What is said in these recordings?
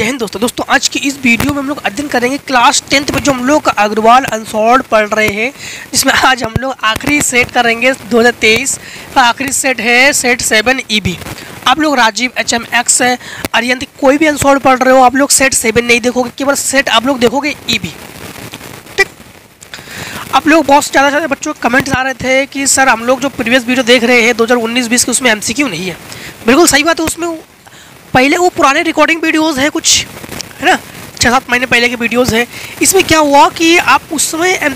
जय हिंद दोस्तों दोस्तों आज की इस वीडियो में हम लोग अध्ययन करेंगे क्लास टेंथ में जो हम लोग अग्रवाल अनसॉल्ड पढ़ रहे हैं जिसमें आज हम लोग आखिरी सेट करेंगे 2023 का आखिरी सेट है सेट सेवन ईबी आप लोग राजीव एच एम एक्स अरियंत कोई भी अनसॉल्ड पढ़ रहे हो आप लोग सेट सेवन नहीं देखोगे केवल सेट आप लोग देखोगे ई e बी आप लोग बहुत ज़्यादा ज़्यादा बच्चों के कमेंट्स आ रहे थे कि सर हम लोग जो प्रीवियस वीडियो देख रहे हैं 2019-20 के उसमें एमसीक्यू नहीं है बिल्कुल सही बात है उसमें पहले वो पुराने रिकॉर्डिंग वीडियोस है कुछ है ना छः सात महीने पहले के वीडियोस है इसमें क्या हुआ कि आप उस समय एम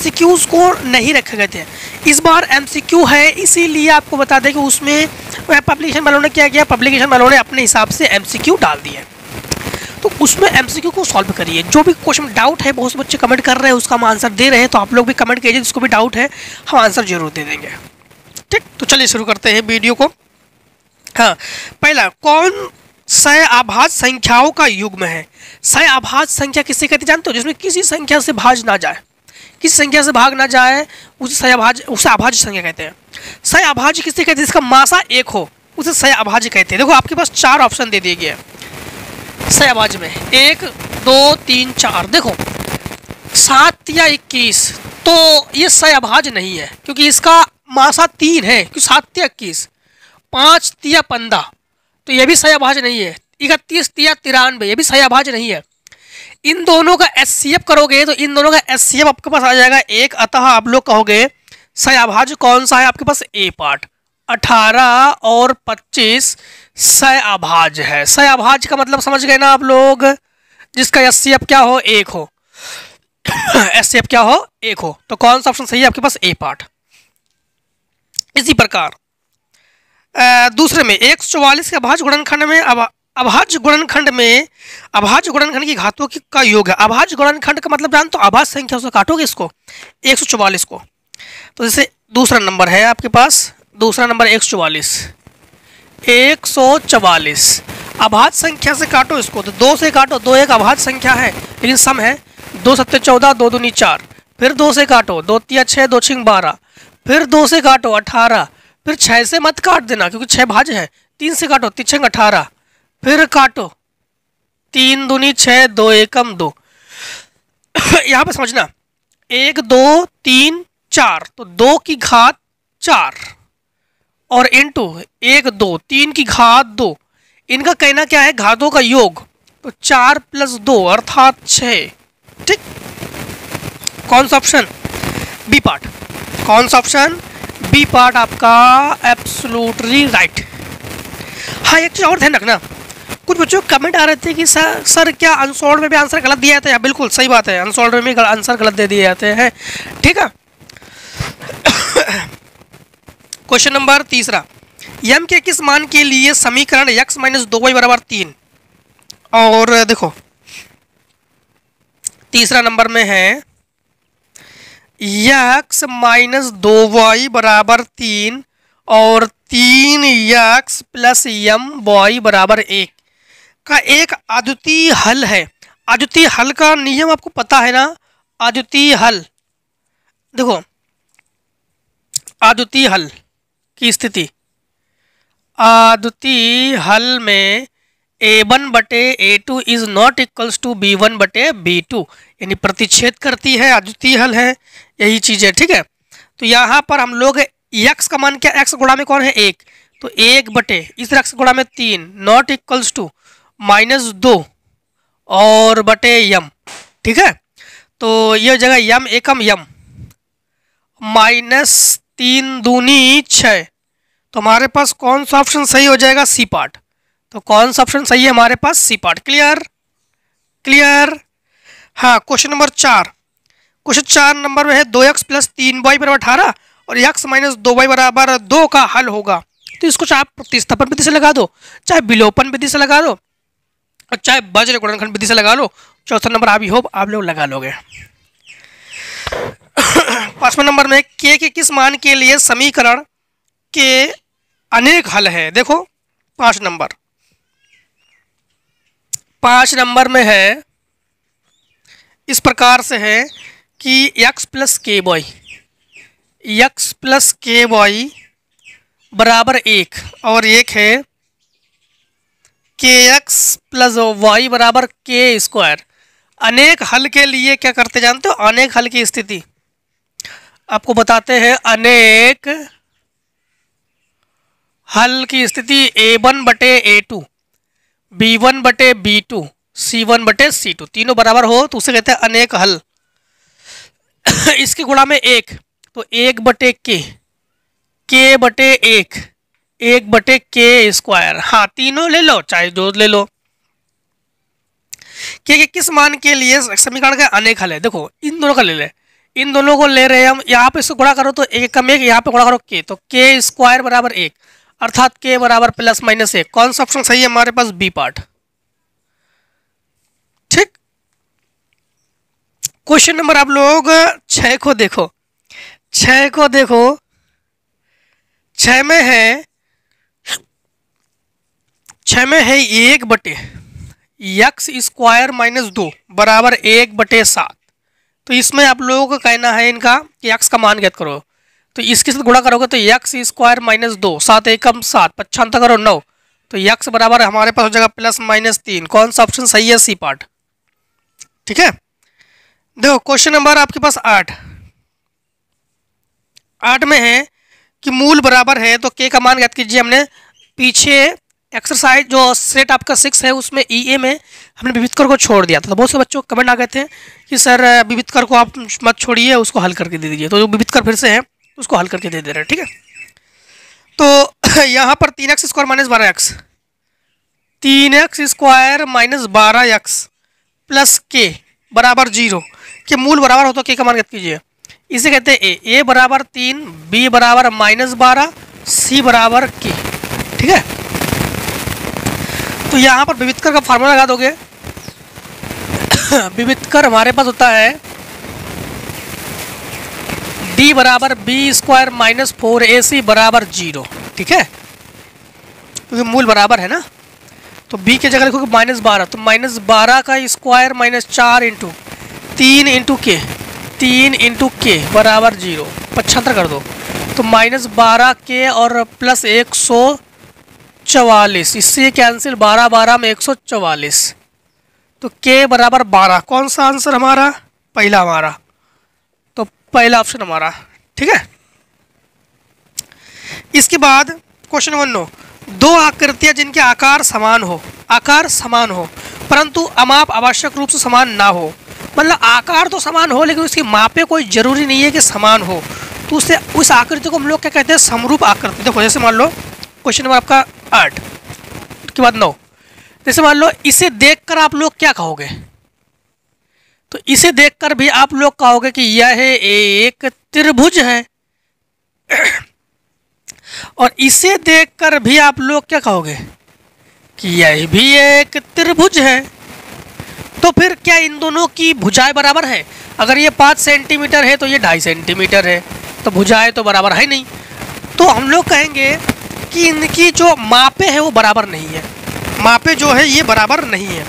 को नहीं रखे गए थे इस बार एम है इसीलिए आपको बता दें कि उसमें पब्लिकेशन वालों ने क्या किया पब्लिकेशन वालों ने अपने हिसाब से एम डाल दिया तो उसमें एम को सॉल्व करिए जो भी क्वेश्चन डाउट है बहुत से बच्चे कमेंट कर रहे हैं उसका हम आंसर दे रहे हैं तो आप लोग भी कमेंट कीजिए जिसको भी डाउट है हम आंसर जरूर दे देंगे ठीक तो चलिए शुरू करते हैं वीडियो को हाँ पहला कौन सय आभाज संख्याओं का युग्म है सय आभाज संख्या किसे कहते जानते हो जिसमें किसी संख्या से भाज ना जाए किस संख्या से भाग ना जाए उसे अभाज उसे आभाज्य संख्या कहते हैं सयाभाज्य किससे कहते हैं जिसका मासा एक हो उसे सयाभाज्य कहते हैं देखो आपके पास चार ऑप्शन दे दिए गए सयाभाज्य में एक दो तीन चार देखो सात या इक्कीस तो ये सयाभाज्य नहीं है क्योंकि इसका मासा तीन है क्योंकि सात या इक्कीस पाँच या पंद्रह तो यह भी सयाभाज नहीं है इकतीस या तिरानवे यह भी सयाभाज नहीं है इन दोनों का एस करोगे तो इन दोनों का एस आपके पास आ जाएगा एक अतः आप लोग कहोगे सयाभाज कौन सा है आपके पास ए पार्ट अठारह और पच्चीस सयाभाज है सयाभाज का मतलब समझ गए ना आप लोग जिसका एस क्या हो एक हो एस क्या हो एक हो तो कौन सा ऑप्शन सही है आपके पास ए पार्ट इसी प्रकार दूसरे में एक के अभाज गुणनखंड में अब अभाज गुणनखंड में अभाज गुणनखंड की घातों की का योग है अभाज गुणनखंड का मतलब जानते हो अभाज संख्या से काटोगे इसको एक को तो जैसे दूसरा नंबर है आपके पास दूसरा नंबर एक सौ एक सौ चवालीस अभाज संख्या से काटो इसको तो दो से काटो दो एक अभाज संख्या है लेकिन सम है दो सत्तर चौदह दो दूनी चार फिर दो से काटो दो तिया छः दो छिंग बारह फिर दो से काटो अठारह फिर छः से मत काट देना क्योंकि छः भाज है तीन से काटो तीन छंग अठारह फिर काटो तीन दूनी छः दो एकम दो यहाँ पर समझना एक दो तीन चार तो दो की घात चार और इंटू एक दो तीन की घात दो इनका कहना क्या है घातों का योग तो चार प्लस दो अर्थात छः ठीक कौन सा ऑप्शन बी पार्ट कौन सा ऑप्शन बी पार्ट आपका एब्सोलूटली राइट हाँ एक चीज़ और ध्यान रखना कुछ बच्चों कमेंट आ रहे थे कि सर सर क्या अनसॉल्व में भी आंसर गलत दिया जाता है हाँ, बिल्कुल सही बात है अनसॉल्व में भी आंसर गलत दे दिए जाते हैं ठीक है क्वेश्चन नंबर तीसरा यम के किस मान के लिए समीकरण यक्स माइनस दो वाई बराबर तीन और देखो तीसरा नंबर में है यक्स माइनस दो वाई बराबर तीन और तीन यक्स प्लस यम वाई बराबर एक का एक अद्वितीय हल है अद्वितीय हल का नियम आपको पता है ना अद्वितीय हल देखो अद्वितीय हल की स्थिति अद्वितीय हल में ए वन बटे A two is not equals to B one बटे बी टू यानी प्रतिच्छेद करती है अद्वितीय हल है यही चीज़ है ठीक है तो यहाँ पर हम लोग यक्स का मान क्या एक्स गुड़ा में कौन है एक तो एक बटे इस रक्स गुड़ा में तीन नॉट इक्वल्स टू माइनस दो और बटे यम ठीक है तो ये जगह यम एकम यम माइनस तीन दूनी छः तो हमारे पास कौन सा ऑप्शन सही हो जाएगा सी पार्ट तो कौन सा ऑप्शन सही है हमारे पास सी पार्ट क्लियर क्लियर हाँ क्वेश्चन नंबर चार क्वेश्चन चार नंबर में है दो एक्स प्लस तीन वाई बराबर अठारह और यक्स माइनस दो वाई बराबर दो का हल होगा तो इसको चाहे आप प्रतिस्थापन विधि से लगा दो चाहे विलोपन विधि से लगा दो और चाहे वज्र गुणनखंड विधि से लगा लो चौथा नंबर आप ही हो आप लोग लगा लोगे पांचवा नंबर में के के किस मान के लिए समीकरण के अनेक हल है देखो पाँच नंबर पाँच नंबर में है इस प्रकार से है कि x plus k y x plus k y बराबर एक और एक है के एक्स प्लस वाई बराबर के स्क्वायर अनेक हल के लिए क्या करते जानते हो अनेक हल की स्थिति आपको बताते हैं अनेक हल की स्थिति ए वन बटे ए टू बी वन बटे बी टू सी वन बटे सी टू तीनों बराबर हो तो उसे कहते हैं अनेक हल इसके गुणा में एक तो एक बटे के के बटे एक एक बटे के स्क्वायर हाँ तीनों ले लो चाहे जो ले लो के किस मान के लिए समीकरण का अनेक हल है देखो इन दोनों का ले ले इन दोनों को ले रहे हैं हम यहाँ पे इसको गुणा करो तो एक कम एक यहाँ पे गुणा करो के तो के स्क्वायर बराबर एक अर्थात के बराबर प्लस माइनस एक कौन सा ऑप्शन सही है हमारे पास बी पार्ट ठीक क्वेश्चन नंबर आप लोग छ को देखो छ को देखो छ में है छ में है एक बटे यक्स स्क्वायर माइनस दो बराबर एक बटे सात तो इसमें आप लोगों का कहना है इनका कि यक्स का मान ज्ञात करो तो इसके साथ गुणा करोगे तो यक्स स्क्वायर माइनस दो सात एकम सात पच्छांतर करो नौ तो यक्स बराबर हमारे पास हो जाएगा प्लस माइनस तीन कौन सा ऑप्शन सही है सी पार्ट ठीक है देखो क्वेश्चन नंबर आपके पास आठ आठ में है कि मूल बराबर है तो के का मान ज्ञात कीजिए हमने पीछे एक्सरसाइज जो सेट आपका सिक्स है उसमें ई e ए में हमने विविधकर को छोड़ दिया था तो बहुत से बच्चों कमेंट आ गए थे कि सर विविधकर को आप मत छोड़िए उसको हल करके दे दीजिए तो जो विविधकर फिर से है तो उसको हल करके दे दे रहे हैं ठीक है तो यहाँ पर तीन एक्स स्क्वायर माइनस बारह एक्स तीन एक्स स्क्वायर माइनस बारह एक्स प्लस के बराबर जीरो के मूल बराबर हो तो के का मान कीजिए इसे कहते हैं ए ए बराबर तीन बी बराबर माइनस बारह सी बराबर के ठीक है तो यहाँ पर विविधकर का फार्मूला लगा दोगे विविधकर हमारे पास होता है डी बराबर B square minus four A C बराबर जीरो ठीक है क्योंकि तो मूल बराबर है ना तो बी की जगह लिखोगे माइनस बारह तो माइनस बारह का स्क्वायर माइनस चार इंटू तीन इंटू के तीन इंटू के बराबर जीरो पचहत्तर कर दो तो माइनस बारह के और प्लस एक सौ चवालीस इससे कैंसिल बारह बारह में एक सौ चवालीस तो के बराबर बारह कौन सा आंसर हमारा पहला हमारा पहला ऑप्शन हमारा ठीक है इसके बाद क्वेश्चन नंबर नौ दो आकृतियां जिनके आकार समान हो आकार समान हो परंतु अमाप आवश्यक रूप से समान ना हो मतलब आकार तो समान हो लेकिन उसकी मापे कोई ज़रूरी नहीं है कि समान हो तो उसे उस आकृति को हम लोग क्या कहते हैं समरूप आकृति देखो जैसे मान लो क्वेश्चन नंबर आपका आठ के बाद नौ जैसे मान लो इसे देखकर आप लोग क्या कहोगे तो इसे देखकर भी आप लोग कहोगे कि यह एक त्रिभुज है और इसे देखकर भी आप लोग क्या कहोगे कि यह भी एक त्रिभुज है तो फिर क्या इन दोनों की भुजाएं बराबर है अगर ये पाँच सेंटीमीटर है तो ये ढाई सेंटीमीटर है तो भुजाएं तो बराबर है नहीं तो हम लोग कहेंगे कि इनकी जो मापे हैं वो बराबर नहीं है मापे जो है ये बराबर नहीं है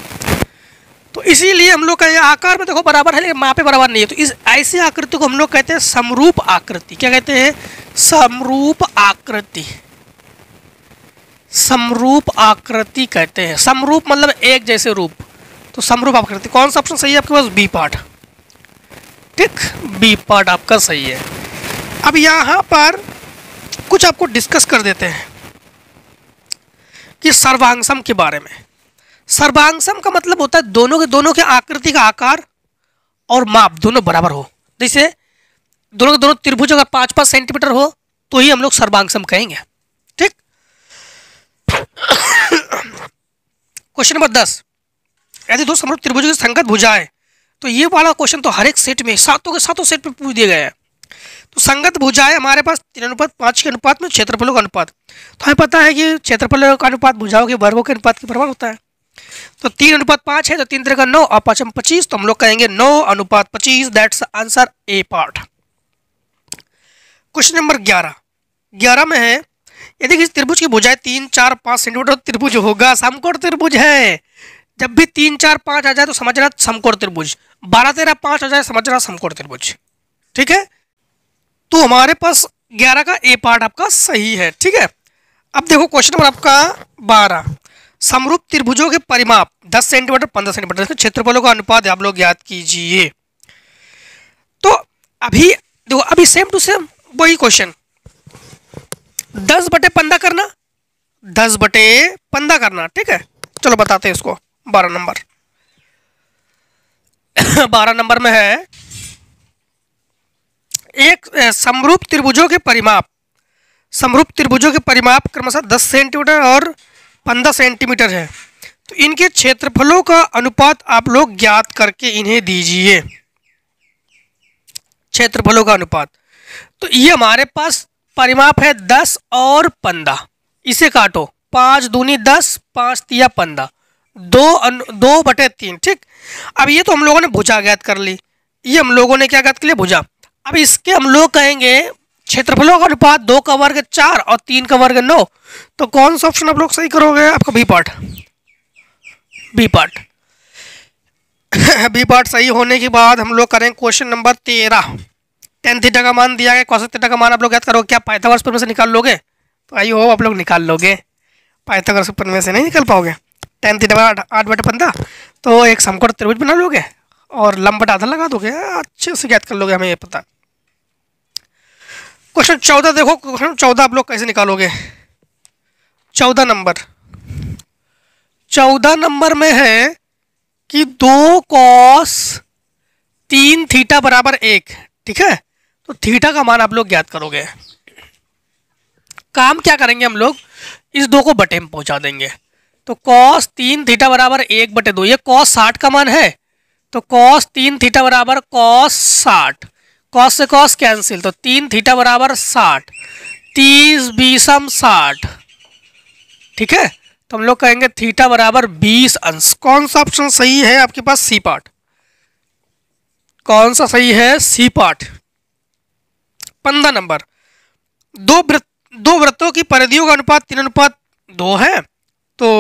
तो इसीलिए हम लोग का ये आकार में देखो बराबर है लेकिन मापे बराबर नहीं है तो इस ऐसी आकृति को हम लोग कहते हैं समरूप आकृति क्या कहते हैं समरूप आकृति समरूप आकृति कहते हैं समरूप मतलब एक जैसे रूप तो समरूप आकृति कौन सा ऑप्शन सही है आपके पास बी पार्ट ठीक बी पार्ट आपका सही है अब यहाँ पर कुछ आपको डिस्कस कर देते हैं कि सर्वांगसम के बारे में सर्वांगसम का मतलब होता है दोनों के दोनों के आकृति का आकार और माप दोनों बराबर हो जैसे दोनों के दोनों त्रिभुज अगर पांच पांच सेंटीमीटर हो तो ही हम लोग सर्वांगसम कहेंगे ठीक क्वेश्चन नंबर दस यदि दो समरूप त्रिभुज की संगत भुजाए तो ये वाला क्वेश्चन तो हर एक सेट में सातों के सातों सेट में पूछ दिया गया है तो संगत भुजाएं हमारे पास तीन अनुपात पांच के अनुपात में क्षेत्रफलों का अनुपात तो हमें पता है कि क्षेत्रफलों का अनुपात भुजाओं के वर्गों के अनुपात के प्रभाव होता है तो तीन अनुपात पांच है तो तीन तरह का नौ और पांच पच्चीस तो हम लोग कहेंगे नौ अनुपात पच्चीस that's answer A part question number ग्यारह ग्यारह में है यदि किसी त्रिभुज की भुजाएं तीन चार पांच सेंटीमीटर त्रिभुज होगा समकोण त्रिभुज है जब भी तीन चार पांच आ जाए तो समझना समकोण त्रिभुज बारह तेरह पांच आ जाए समझना समकोण त्रिभुज ठीक है तो हमारे पास ग्यारह का ए पार्ट आपका सही है ठीक है अब देखो क्वेश्चन नंबर आपका बारह समरूप त्रिभुजों के परिमाप 10 सेंटीमीटर 15 सेंटीमीटर क्षेत्रफलों का अनुपात आप लोग याद कीजिए तो अभी देखो अभी सेम टू सेम वही क्वेश्चन दस बटे पंद्रह करना दस बटे पंद्रह करना ठीक है चलो बताते हैं इसको बारह नंबर बारह नंबर में है एक समरूप त्रिभुजों के परिमाप समरूप त्रिभुजों के परिमाप क्रमशः दस सेंटीमीटर और पंद्रह सेंटीमीटर है तो इनके क्षेत्रफलों का अनुपात आप लोग ज्ञात करके इन्हें दीजिए क्षेत्रफलों का अनुपात तो ये हमारे पास परिमाप है दस और पंद्रह इसे काटो पाँच दूनी दस पाँच तिया पंद्रह दो अन, दो बटे तीन ठीक अब ये तो हम लोगों ने भुजा ज्ञात कर ली ये हम लोगों ने क्या ज्ञात के लिए भुजा अब इसके हम लोग कहेंगे क्षेत्रफलों का अनुपात दो का वर्ग चार और तीन का वर्ग नौ तो कौन सा ऑप्शन आप लोग सही करोगे आपका B part B part B part सही होने के बाद हम लोग करें क्वेश्चन नंबर तेरह टेन थीटा का मान दिया गया कौशल थीटा का मान आप लोग याद करोगे क्या पाइथागोरस प्रमेय से निकाल लोगे तो आई होप आप लोग निकाल लोगे पाइथागोरस प्रमेय से नहीं निकाल पाओगे टेन थीटा का आठ बटा पंद्रह तो एक समकोण त्रिभुज बना लोगे और लंब बटा आधा लगा दोगे अच्छे से याद कर लोगे हमें ये पता क्वेश्चन चौदह देखो क्वेश्चन चौदह आप लोग कैसे निकालोगे चौदह नंबर चौदह नंबर में है कि दो कॉस तीन थीटा बराबर एक ठीक है तो थीटा का मान आप लोग ज्ञात करोगे काम क्या करेंगे हम लोग इस दो को बटे में पहुंचा देंगे तो कॉस तीन थीटा बराबर एक बटे दो ये कॉस साठ का मान है तो कॉस तीन थीटा बराबर कॉस साठ कॉस से कॉस कैंसिल तो तीन थीटा बराबर साठ तीस बीसम साठ ठीक है तो हम लोग कहेंगे थीटा बराबर बीस अंश कौन सा ऑप्शन सही है आपके पास सी पार्ट कौन सा सही है सी पार्ट पंद्रह नंबर दो वृत्त दो व्रतों की परिधियों का अनुपात तीन अनुपात दो है तो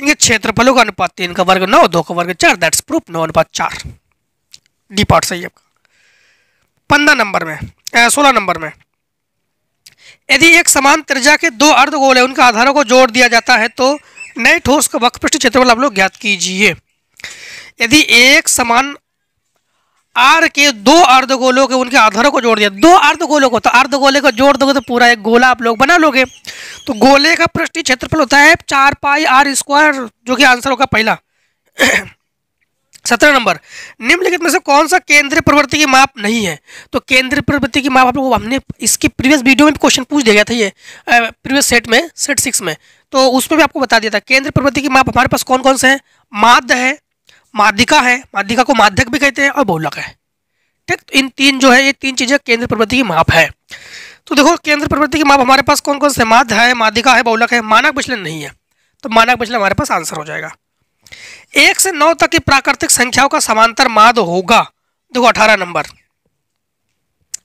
इनके क्षेत्रफलों का अनुपात तीन का वर्ग नौ दो का वर्ग चार दैट्स प्रूफ नौ अनुपात चार डी पार्ट सही है आपका पंद्रह नंबर में सोलह नंबर में यदि एक समान त्रिज्या के दो अर्धगोल है उनके आधारों को जोड़ दिया जाता है तो नए ठोस का वक्पृष्ठ क्षेत्रफल आप लोग ज्ञात कीजिए यदि एक समान आर के दो अर्धगोलों के उनके आधारों को जोड़ दिया दो अर्धगोलों को तो अर्धगोले को जोड़ दोगे तो पूरा एक गोला आप लोग बना लोगे तो गोले का पृष्ठ क्षेत्रफल होता है चार पाई आर स्क्वायर जो कि आंसर होगा पहला सत्रह नंबर निम्नलिखित में से कौन सा केंद्रीय प्रवृत्ति की माप नहीं है तो केंद्रीय प्रवृत्ति की माप आप लोग हमने इसके प्रीवियस वीडियो में क्वेश्चन पूछ दिया गया था ये प्रीवियस सेट में सेट सिक्स में तो उसमें भी आपको बता दिया था केंद्रीय प्रवृत्ति की माप हमारे पास कौन कौन से हैं माध्य है माध्यिका है माध्यिका को माध्यक भी कहते हैं और बहुलक है ठीक तो इन तीन जो है ये तीन चीज़ें केंद्र प्रवृत्ति की माप है तो देखो केंद्र प्रवृत्ति की माप हमारे पास कौन कौन से माध्य है माध्यिका है बहुलक है मानक विचलन नहीं है तो मानक विचलन हमारे पास आंसर हो जाएगा एक से नौ तक की प्राकृतिक संख्याओं का समांतर माद होगा देखो अठारह नंबर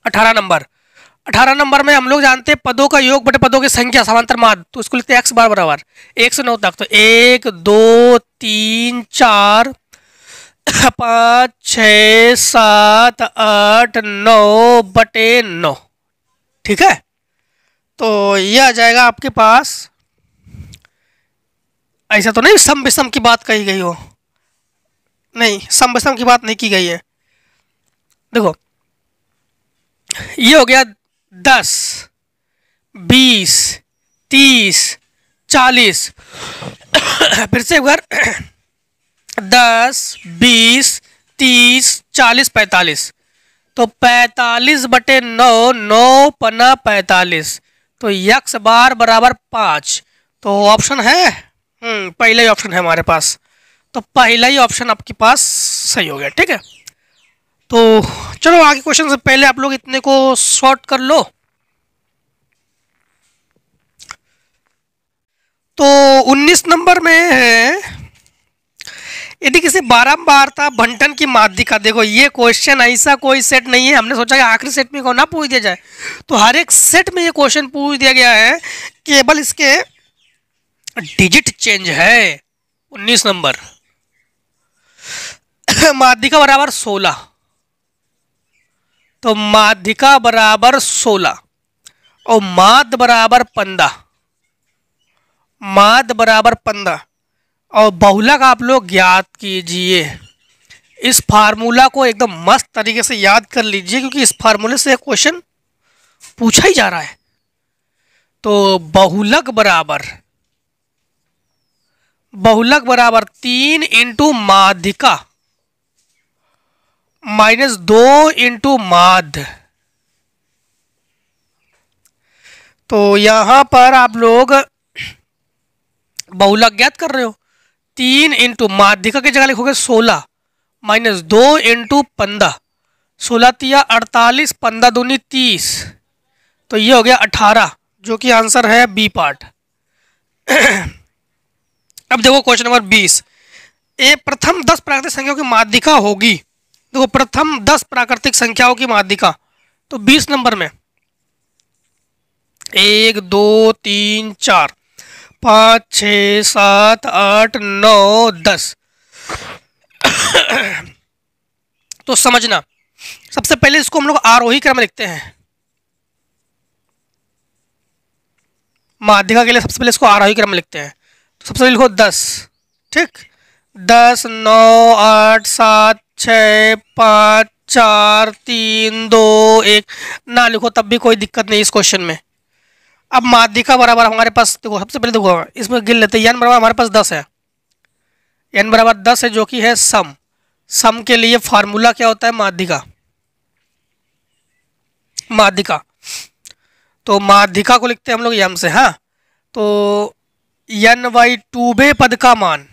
अठारह नंबर अठारह नंबर में हम लोग जानते हैं पदों का योग बटे पदों की संख्या समांतर माद तो उसको लिखते हैं एक्स बार बराबर एक से नौ तक तो एक दो तीन चार पाँच छ सात आठ नौ बटे नौ ठीक है तो यह आ जाएगा आपके पास ऐसा तो नहीं सम विषम की बात कही गई हो नहीं सम विषम की बात नहीं की गई है देखो ये हो गया दस बीस तीस चालीस फिर से एक बार दस बीस तीस चालीस पैंतालीस तो पैंतालीस बटे नौ नौ पना पैंतालीस तो यक्स बार बराबर पाँच तो ऑप्शन है हम्म, पहला ही ऑप्शन है हमारे पास तो पहला ही ऑप्शन आपके पास सही हो गया ठीक है तो चलो आगे क्वेश्चन से पहले आप लोग इतने को शॉर्ट कर लो तो 19 नंबर में है यदि किसी बारंबारता भंटन की माध्यिका देखो ये क्वेश्चन ऐसा कोई सेट नहीं है हमने सोचा कि आखिरी सेट में को ना पूछ दिया जाए तो हर एक सेट में ये क्वेश्चन पूछ दिया गया है केवल इसके डिजिट चेंज है उन्नीस नंबर माध्यिका बराबर सोलह तो माध्यिका बराबर सोलह और माद बराबर पंद्रह माद बराबर पंद्रह और बहुलक आप लोग ज्ञात कीजिए इस फार्मूला को एकदम मस्त तरीके से याद कर लीजिए क्योंकि इस फार्मूले से क्वेश्चन पूछा ही जा रहा है तो बहुलक बराबर बहुलक बराबर तीन इंटू माध्यिका माइनस दो इंटू माध्य तो यहां पर आप लोग बहुलक ज्ञात कर रहे हो तीन इंटू माध्यिका की जगह लिखोगे सोलह माइनस दो इंटू पंद्रह सोलह तिया अड़तालीस पंद्रह दूनी तीस तो ये हो गया अठारह जो कि आंसर है बी पार्ट अब देखो क्वेश्चन नंबर बीस ए प्रथम दस प्राकृतिक संख्याओं की माध्यिका होगी देखो प्रथम दस प्राकृतिक संख्याओं की माध्यिका तो बीस नंबर में एक दो तीन चार पाँच छ सात आठ नौ दस तो समझना सबसे पहले इसको हम लोग आरोही क्रम लिखते हैं माध्यिका के लिए सबसे पहले इसको आरोही क्रम लिखते हैं सबसे पहले लिखो दस ठीक दस नौ आठ सात छ पाँच चार तीन दो एक ना लिखो तब भी कोई दिक्कत नहीं इस क्वेश्चन में अब माध्यिका बराबर हमारे पास देखो सबसे पहले देखो इसमें गिन लेते हैं यन बराबर हमारे पास दस है यन बराबर दस है जो कि है सम सम के लिए फार्मूला क्या होता है माध्यिका माध्यिका तो माध्यिका को लिखते हैं हम लोग यम से हाँ तो एन वाई टू बे पद का मान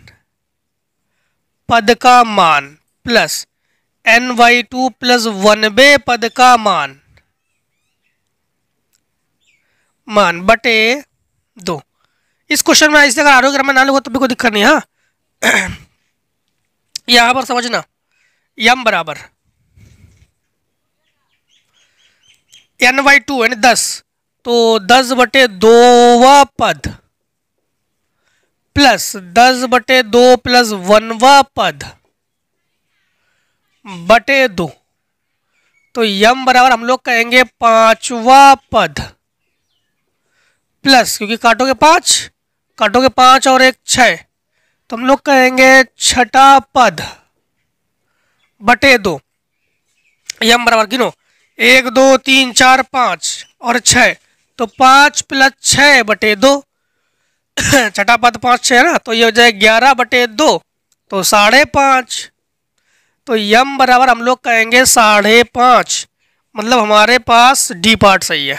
पद का मान plus N Y two plus one बे पद का मान मान बटे दो इस क्वेश्चन में ऐसे अगर आरोग्य ना लूंगा तो भी कोई दिक्कत नहीं हाँ यहां पर समझना यम बराबर एन वाई टू यानी दस तो दस बटे दो व पद प्लस दस बटे दो प्लस वनवा पद बटे दो तो यम बराबर हम लोग कहेंगे पांचवा पद प्लस क्योंकि काटोगे पांच काटोगे पांच और एक छः तो हम लोग कहेंगे छठा पद बटे दो यम बराबर गिनो एक दो तीन चार पाँच और छः तो पाँच प्लस छः बटे दो छठा पद पाँच छः है ना तो ये हो जाए ग्यारह बटे दो तो साढ़े पाँच तो यम बराबर हम लोग कहेंगे साढ़े पाँच मतलब हमारे पास डी पार्ट सही है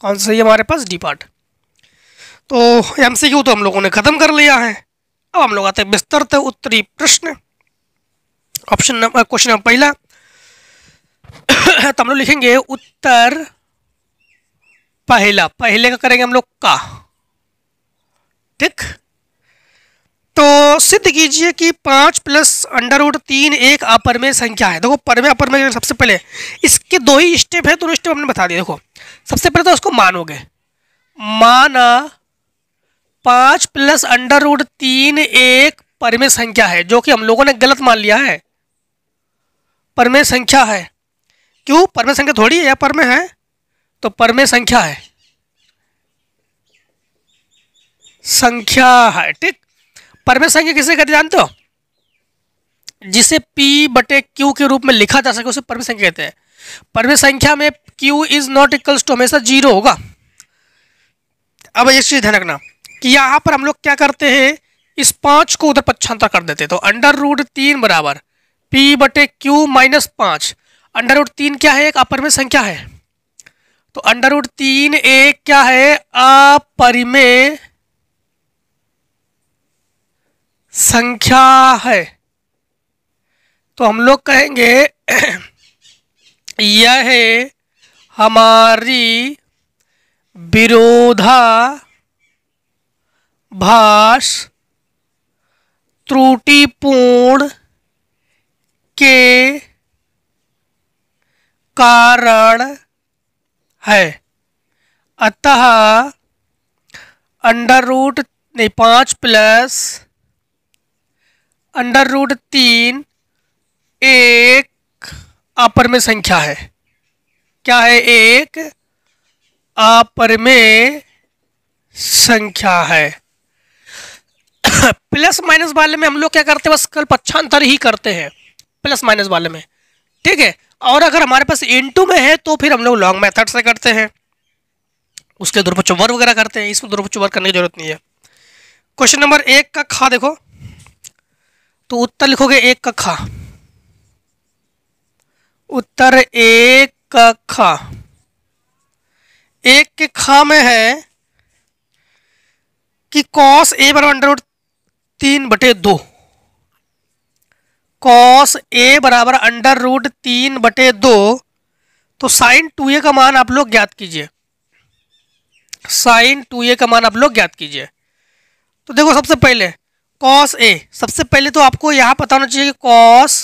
कौन सा सही है हमारे पास डी पार्ट तो एम सी क्यू तो हम लोगों ने ख़त्म कर लिया है अब हम लोग आते हैं विस्तृत उत्तरी प्रश्न ऑप्शन नंबर क्वेश्चन नंबर पहला तो हम लोग लिखेंगे उत्तर पहला पहले का करेंगे हम लोग का ठीक तो सिद्ध कीजिए कि पाँच प्लस अंडर रूट तीन एक अपर में संख्या है देखो परमे अपर में सबसे पहले इसके दो ही स्टेप है दोनों स्टेप हमने बता दिए देखो सबसे पहले तो उसको मानोगे माना पाँच प्लस अंडर रूट तीन एक परमे संख्या है जो कि हम लोगों ने गलत मान लिया है परमे संख्या है क्यों परमे संख्या थोड़ी है या परमे है तो परमे संख्या है संख्या है ठीक परमेय संख्या किसे कहते जानते हो जिसे p बटे q के रूप में लिखा जा सके उसे परमेय संख्या कहते हैं परमेय संख्या में q is not equals to हमेशा जीरो होगा अब एक चीज ध्यान रखना कि यहां पर हम लोग क्या करते हैं इस पांच को उधर पक्षांतर कर देते तो अंडर रूट तीन बराबर पी बटे क्यू माइनस पांच अंडर रूट तीन क्या है एक अपरिमेय संख्या है तो अंडर रूट तीन एक क्या है अपरिमेय संख्या है तो हम लोग कहेंगे यह हमारी विरोधा भाष त्रुटिपूर्ण के कारण है अतः अंडर रूट नहीं पाँच प्लस अंडर रूट तीन एक अपर में संख्या है क्या है एक अपर में संख्या है प्लस माइनस वाले में हम लोग क्या करते हैं बस कल पक्षांतर ही करते हैं प्लस माइनस वाले में ठीक है और अगर हमारे पास इनटू में है तो फिर हम लोग लॉन्ग मेथड से करते हैं उसके दुर्पचोवर वगैरह करते हैं इसमें दुर्पचोवर करने की जरूरत नहीं है क्वेश्चन नंबर एक का खा देखो तो उत्तर लिखोगे एक का खा उत्तर एक का खा एक के खा में है कि कॉस ए बराबर अंडर रूट तीन बटे दो कॉस ए बराबर अंडर रूट तीन बटे दो तो साइन टू ए का मान आप लोग ज्ञात कीजिए साइन टू ए का मान आप लोग ज्ञात कीजिए तो देखो सबसे पहले कॉस ए सबसे पहले तो आपको यहाँ पता होना चाहिए कि कॉस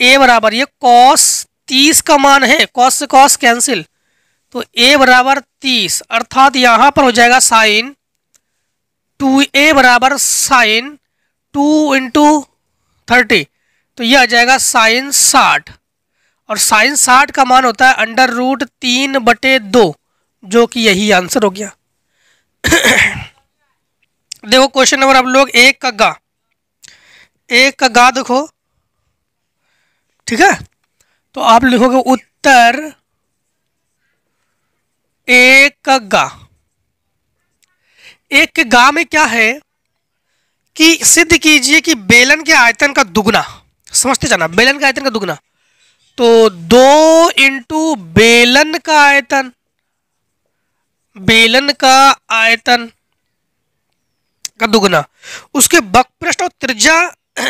ए बराबर ये कॉस तीस का मान है कॉस से कॉस कैंसिल तो ए बराबर तीस अर्थात यहाँ पर हो जाएगा साइन टू ए बराबर साइन टू इंटू थर्टी तो यह आ जाएगा साइन साठ और साइन साठ का मान होता है अंडर रूट तीन बटे दो जो कि यही आंसर हो गया देखो क्वेश्चन नंबर आप लोग एक का गा एक का गा देखो ठीक है तो आप लिखोगे उत्तर एक का गा एक के गा में क्या है कि सिद्ध कीजिए कि बेलन के आयतन का दुगना समझते जाना बेलन के आयतन का दुगना तो दो इंटू बेलन का आयतन बेलन का आयतन का दुगना उसके बकपृष्ठ और त्रिज्या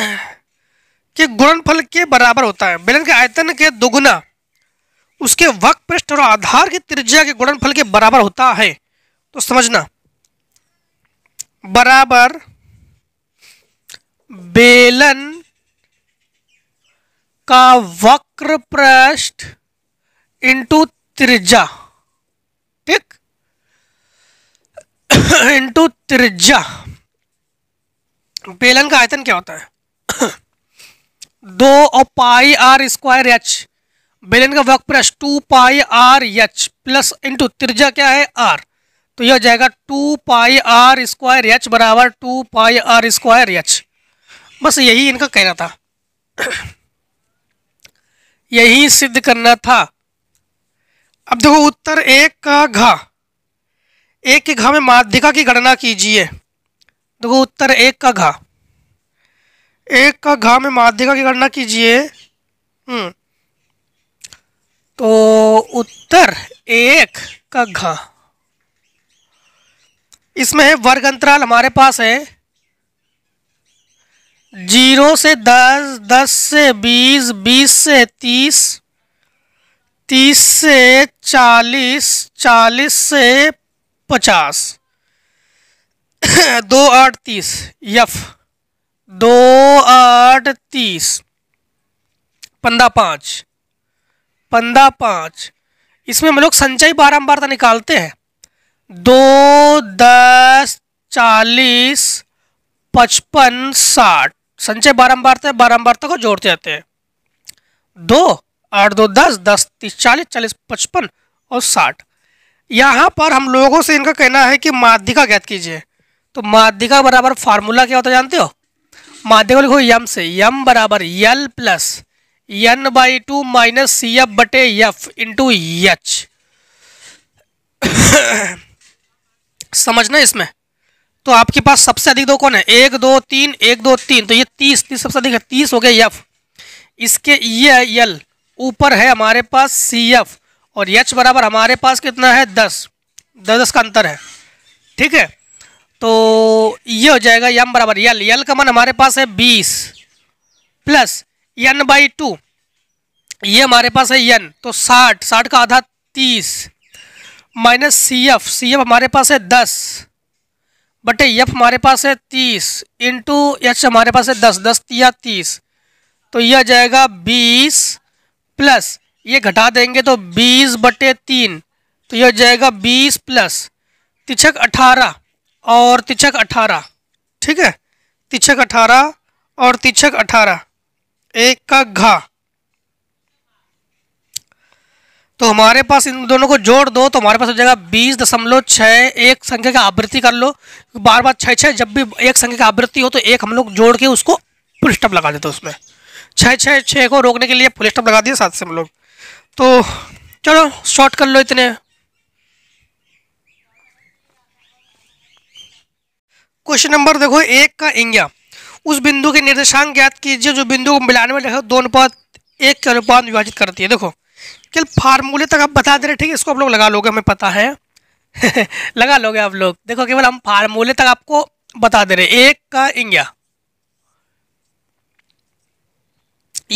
के गुणनफल के बराबर होता है बेलन के आयतन के दुगना उसके वक पृष्ठ और आधार की त्रिज्या के गुणनफल के बराबर होता है तो समझना बराबर बेलन का वक्र पृष्ठ इंटू त्रिज्या ठीक इंटू त्रिज्या बेलन का आयतन क्या होता है दो और पाई आर स्क्वायर एच बेलन का वर्क प्रश two pi R H plus into त्रिज्या क्या है आर तो यह हो जाएगा two pi R square H बराबर two pi R square H बस यही इनका कहना था यही सिद्ध करना था अब देखो उत्तर एक का घा एक के घा में माध्यिका की गणना कीजिए देखो तो उत्तर एक का घा एक का घा में माध्यिका की गणना कीजिए हम्म तो उत्तर एक का घा इसमें है वर्ग अंतराल हमारे पास है जीरो से दस दस से बीस बीस से तीस तीस से चालीस चालीस से पचास दो आठ तीस यफ दो आठ तीस पंदा पाँच पंदा पाँच इसमें हम लोग संचय बारम्बारता तो निकालते हैं दो दस चालीस पचपन साठ संचय बारम्बारता तो, बारम्बारता को जोड़ते जाते हैं दो आठ दो दस दस तीस चालीस चालीस पचपन और साठ यहाँ पर हम लोगों से इनका कहना है कि माध्यिका ज्ञात कीजिए तो माध्यिका बराबर फार्मूला क्या होता है जानते हो माध्य लिखो यम से यम बराबर L plus N by two minus C F बटे यफ इंटू यच समझना इसमें तो आपके पास सबसे अधिक दो कौन है एक दो तीन एक दो तीन तो ये तीस तीस सबसे अधिक है तीस हो गया यफ इसके ये यल ऊपर है हमारे पास सी एफ और यच बराबर हमारे पास कितना है दस दस दस का अंतर है ठीक है तो ये हो जाएगा यम बराबर यल यल का मन हमारे पास है बीस प्लस यन बाई टू ये हमारे पास है यन तो साठ साठ का आधा तीस minus C F C F हमारे पास है दस बटे यफ हमारे पास है तीस इंटू एच हमारे पास है दस दस या तीस तो यह जाएगा बीस प्लस ये घटा देंगे तो बीस बटे तीन तो यह जाएगा बीस प्लस तिछक अठारह और तिछक अठारह ठीक है तिछक अठारह और तिछक अठारह एक का घा तो हमारे पास इन दोनों को जोड़ दो तो हमारे पास हो जाएगा बीस दशमलव छः एक संख्या की आवृत्ति कर लो बार बार छः छः जब भी एक संख्या की आवृत्ति हो तो एक हम लोग जोड़ के उसको फुल स्टॉप लगा देते उसमें छः छः छः को रोकने के लिए फुल स्टॉप लगा दिया साथ से हम लोग तो चलो शॉर्ट कर लो इतने क्वेश्चन नंबर देखो एक का इंज्ञा उस बिंदु के निर्देशांक ज्ञात कीजिए जो बिंदु को मिलाने में देखो दो अनुपात एक के अनुपात विभाजित करती है देखो केवल फार्मूले तक आप बता दे रहे ठीक है इसको आप लोग लगा लोगे हमें पता है लगा लोगे आप लोग देखो केवल हम फार्मूले तक आपको बता दे रहे एक का इंज्ञा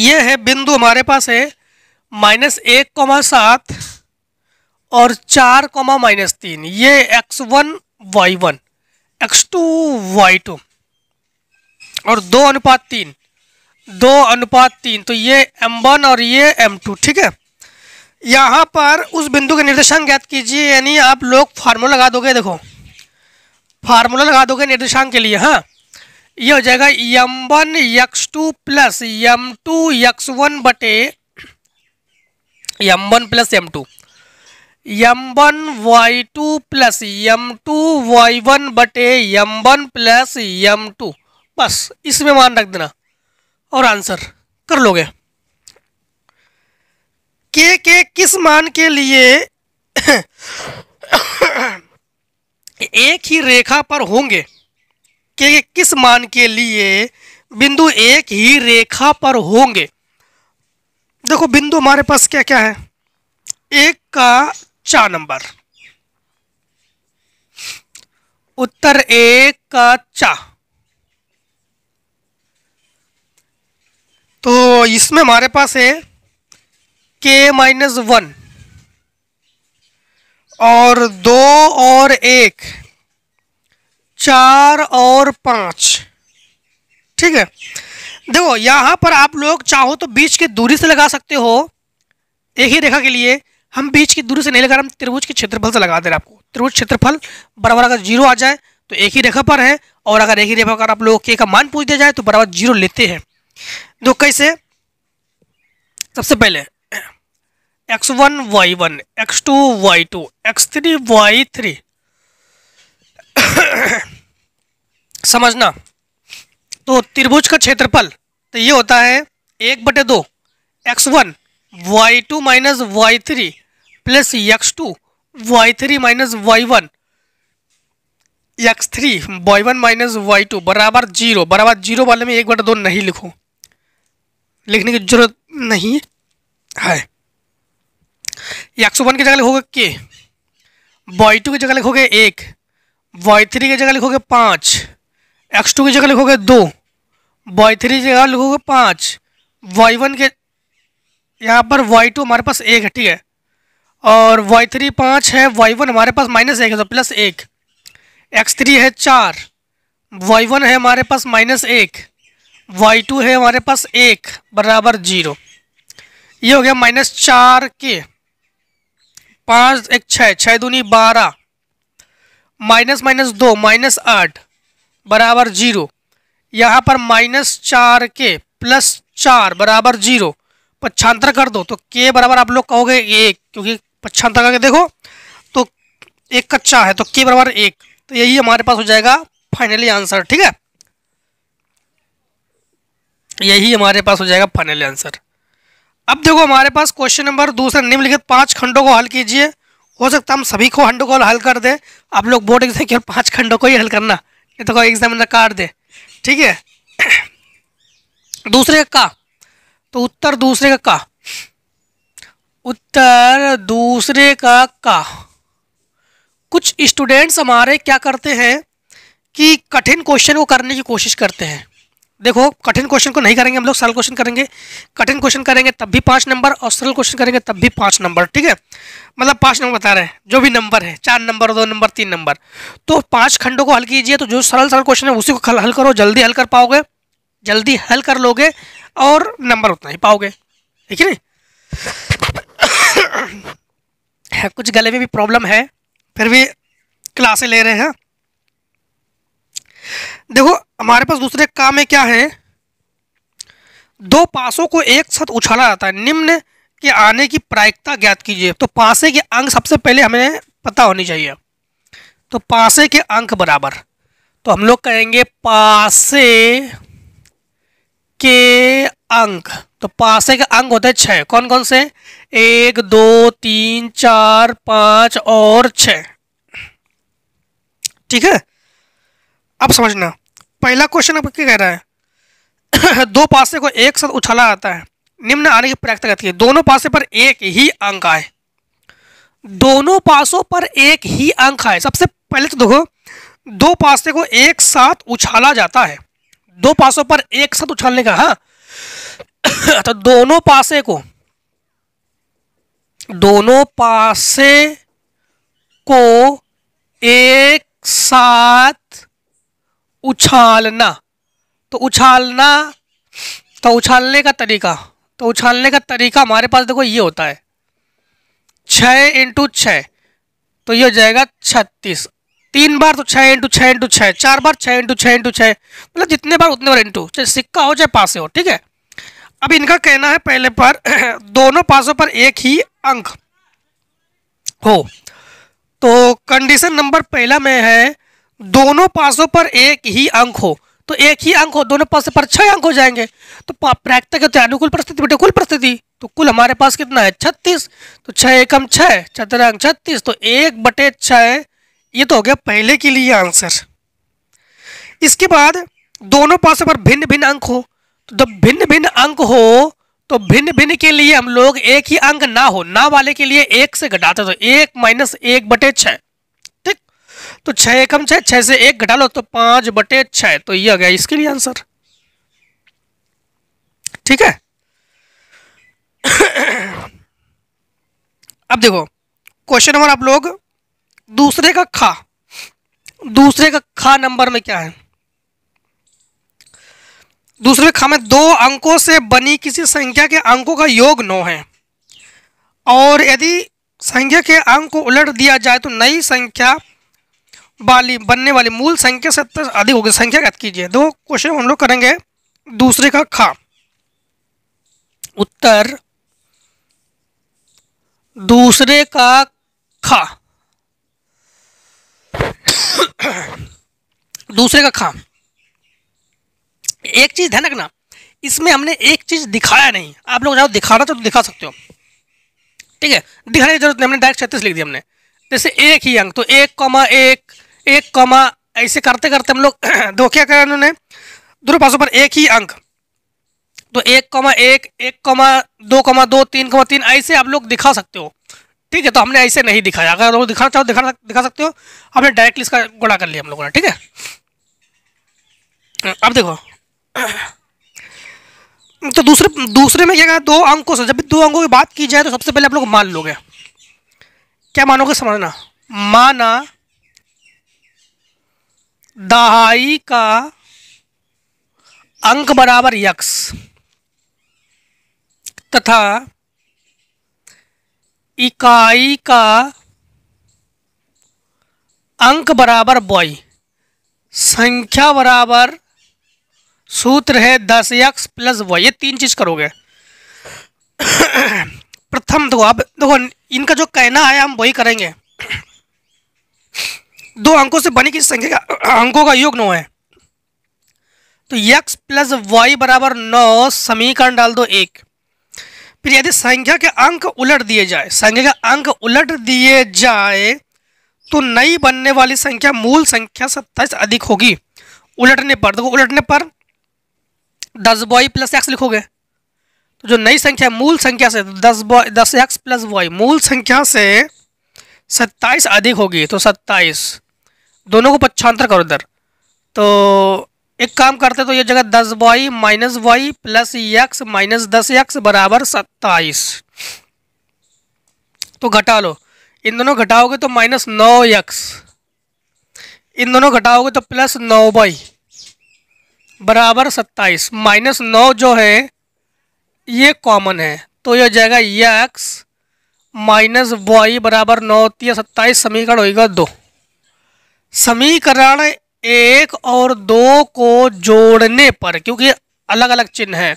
यह है बिंदु हमारे पास है माइनस एक कॉमा सात और चार कॉमा माइनस तीन ये X one Y one X two Y two और दो अनुपात तीन दो अनुपात तीन तो ये एम वन और ये एम टू ठीक है यहाँ पर उस बिंदु के निर्देशांक ज्ञात कीजिए यानी आप लोग फार्मूला लगा दोगे देखो फार्मूला लगा दोगे निर्देशांक के लिए हाँ ये हो जाएगा M one X two plus M two X one बटे M one plus M two M one Y two plus M two Y one बटे M one plus M two बस इसमें मान रख देना और आंसर कर लोगे के के किस मान के लिए एक ही रेखा पर होंगे के के किस मान के लिए बिंदु एक ही रेखा पर होंगे देखो बिंदु हमारे पास क्या क्या है एक का चार नंबर उत्तर ए कच्चा तो इसमें हमारे पास है के माइनस वन और दो और एक चार और पाँच ठीक है देखो यहाँ पर आप लोग चाहो तो बीच की दूरी से लगा सकते हो एक ही रेखा के लिए हम बीच की दूरी से नहीं लगा रहे हम त्रिभुज के क्षेत्रफल से लगा दे रहे आपको त्रिभुज क्षेत्रफल बराबर अगर जीरो आ जाए तो एक ही रेखा पर है और अगर एक ही रेखा पर आप लोग के का मान पूछ दिया जाए तो बराबर जीरो लेते हैं दो कैसे सबसे पहले X one Y one X two Y two X three Y three समझना तो त्रिभुज का क्षेत्रफल तो ये होता है एक बटे दो X one Y two minus Y three plus X two Y three minus Y one X three Y one minus Y two बराबर जीरो बराबर जीरो वाले में एक बटा दो नहीं लिखो लिखने की जरूरत नहीं है एक्स वन की जगह लिखोगे के वाई टू की जगह लिखोगे एक वाई थ्री की जगह लिखोगे पाँच एक्स टू की जगह लिखोगे दो वाई थ्री की जगह लिखोगे पाँच वाई वन के यहाँ पर वाई टू हमारे पास एक है ठीक है और वाई थ्री पाँच है वाई वन हमारे पास माइनस एक है तो प्लस एक एक्स थ्री है चार वाई वन है हमारे पास माइनस एक वाई टू है हमारे पास एक बराबर जीरो ये हो गया माइनस चार के पाँच एक छः छः दूनी बारह माइनस माइनस दो माइनस आठ बराबर जीरो यहाँ पर माइनस चार के प्लस चार बराबर जीरो पच्छांतर कर दो तो के बराबर आप लोग कहोगे एक क्योंकि पक्षांत तक आगे देखो तो एक कच्चा है तो के बराबर एक तो यही हमारे पास हो जाएगा फाइनली आंसर ठीक है यही हमारे पास हो जाएगा फाइनली आंसर अब देखो हमारे पास क्वेश्चन नंबर दूसरा निम्नलिखित पांच खंडों को हल कीजिए हो सकता है हम सभी को खंडों को हल कर दे आप लोग बोर्ड एग्जाम के पांच खंडों को ही हल करना नहीं तो एग्जाम ना काट दे ठीक है दूसरे का तो उत्तर दूसरे का उत्तर दूसरे का का कुछ स्टूडेंट्स हमारे क्या करते हैं कि कठिन क्वेश्चन को करने की कोशिश करते हैं देखो कठिन क्वेश्चन को नहीं करेंगे हम लोग सरल क्वेश्चन करेंगे कठिन क्वेश्चन करेंगे तब भी पाँच नंबर और सरल क्वेश्चन करेंगे तब भी पाँच नंबर ठीक है मतलब पाँच नंबर बता रहे हैं जो भी नंबर है चार नंबर दो नंबर तीन नंबर तो पाँच खंडों को हल कीजिए तो जो सरल सरल क्वेश्चन है उसी को हल करो जल्दी हल कर पाओगे जल्दी हल कर लोगे और नंबर उतना ही पाओगे ठीक है कुछ गले में भी प्रॉब्लम है फिर भी क्लासे ले रहे हैं देखो हमारे पास दूसरे काम में क्या है दो पासों को एक साथ उछाला जाता है निम्न के आने की प्रायिकता ज्ञात कीजिए तो पासे के अंक सबसे पहले हमें पता होनी चाहिए तो पासे के अंक बराबर तो हम लोग कहेंगे पासे के अंक तो पासे के अंक होते हैं छः कौन कौन से एक दो तीन चार पाँच और छ ठीक है अब समझना पहला क्वेश्चन आपको क्या कह रहा है दो पासे को एक साथ उछाला आता है निम्न आने की प्रयास करती है दोनों पासे पर एक ही अंक आए दोनों पासों पर एक ही अंक आए सबसे पहले तो देखो दो पासे को एक साथ उछाला जाता है दो पासों पर एक साथ उछालने का हा तो दोनों पासे को दोनों पासे को एक साथ उछालना तो उछालना तो उछालने का तरीका तो उछालने का तरीका हमारे पास देखो ये होता है छ इंटू छ तो ये हो जाएगा छत्तीस तीन बार तो छः इंटू छः इंटू छः चार बार छः इंटू छः इंटू छः मतलब जितने बार उतने बार इंटू चाहे सिक्का हो चाहे पासे हो ठीक है अब इनका कहना है पहले पर दोनों पासों पर एक ही अंक हो तो कंडीशन नंबर पहला में है दोनों पासों पर एक ही अंक हो तो एक ही अंक हो दोनों पासों पर छः अंक हो जाएंगे तो प्रैक्टिक होते अनुकूल परिस्थिति बेटे कुल परिस्थिति तो कुल हमारे पास कितना है छत्तीस तो छः एकम छः छत्तीस तो एक बटे छः ये तो हो गया पहले के लिए आंसर इसके बाद दोनों पासों पर भिन्न भिन्न अंक हो तो जब भिन्न भिन्न अंक हो तो भिन्न भिन्न के लिए हम लोग एक ही अंक ना हो ना वाले के लिए एक से घटाते तो एक माइनस एक बटे छः ठीक तो छः एकम छः छः से एक घटा लो तो पाँच बटे छः तो ये आ गया इसके लिए आंसर ठीक है अब देखो क्वेश्चन नंबर आप लोग दूसरे का खा दूसरे का खा नंबर में क्या है दूसरे खा में दो अंकों से बनी किसी संख्या के अंकों का योग नौ है और यदि संख्या के अंक को उलट दिया जाए तो नई संख्या वाली बनने वाली मूल संख्या से अधिक होगी संख्या ज्ञात कीजिए दो क्वेश्चन हम लोग करेंगे दूसरे का खा उत्तर दूसरे का खा दूसरे का खाम एक चीज़ ध्यान रखना इसमें हमने एक चीज़ दिखाया नहीं आप लोग चाहो दिखाना चाहो तो दिखा सकते हो ठीक है दिखाने की जरूरत नहीं हमने डायरेक्ट छत्तीस लिख दिया हमने जैसे एक ही अंक तो एक कॉमा एक एक कॉमा ऐसे करते करते हम लोग दो क्या करा उन्होंने दोनों पासों पर एक ही अंक तो एक कॉमा एक एक कॉमा दो कॉमा दो तीन कॉमा तीन ऐसे आप लोग दिखा सकते हो ठीक है तो हमने ऐसे नहीं दिखाया अगर वो दिखाना चाहो दिखा दिखा सकते हो हमने डायरेक्टली इसका गुणा कर लिया हम लोगों ने ठीक है हम्म, अब देखो तो दूसरे दूसरे में क्या कहा दो अंकों से जब भी दो अंकों की बात की जाए तो सबसे पहले आप लोग मान लोगे क्या मानोगे समझना माना दहाई का अंक बराबर यक्स तथा इकाई का अंक बराबर बॉय संख्या बराबर सूत्र है दस यक्स प्लस वाई ये तीन चीज़ करोगे प्रथम देखो अब देखो इनका जो कहना है हम वही करेंगे दो अंकों से बनी किस संख्या का अंकों का योग नौ है तो यक्स प्लस वाई बराबर नौ समीकरण डाल दो एक फिर यदि संख्या के अंक उलट दिए जाए संख्या के अंक उलट दिए जाए तो नई बनने वाली संख्या मूल संख्या सत्ताईस अधिक होगी उलटने पर देखो उलटने पर दस बॉय प्लस एक्स लिखोगे तो जो नई संख्या मूल संख्या से दस बॉय दस एक्स प्लस बॉय मूल संख्या से सत्ताईस अधिक होगी तो सत्ताईस दोनों को पक्षांतर करो इधर तो एक काम करते तो ये जगह दस Y minus Y plus X minus दस यक्स बराबर सत्ताईस तो घटा लो इन दोनों घटाओगे तो माइनस नौ यक्स इन दोनों घटाओगे तो प्लस नौ वाई बराबर सत्ताईस माइनस नौ जो है ये कॉमन है तो यह जाएगा यक्स माइनस वाई बराबर नौ तो सत्ताईस समीकरण होगा दो समीकरण एक और दो को जोड़ने पर क्योंकि अलग अलग चिन्ह है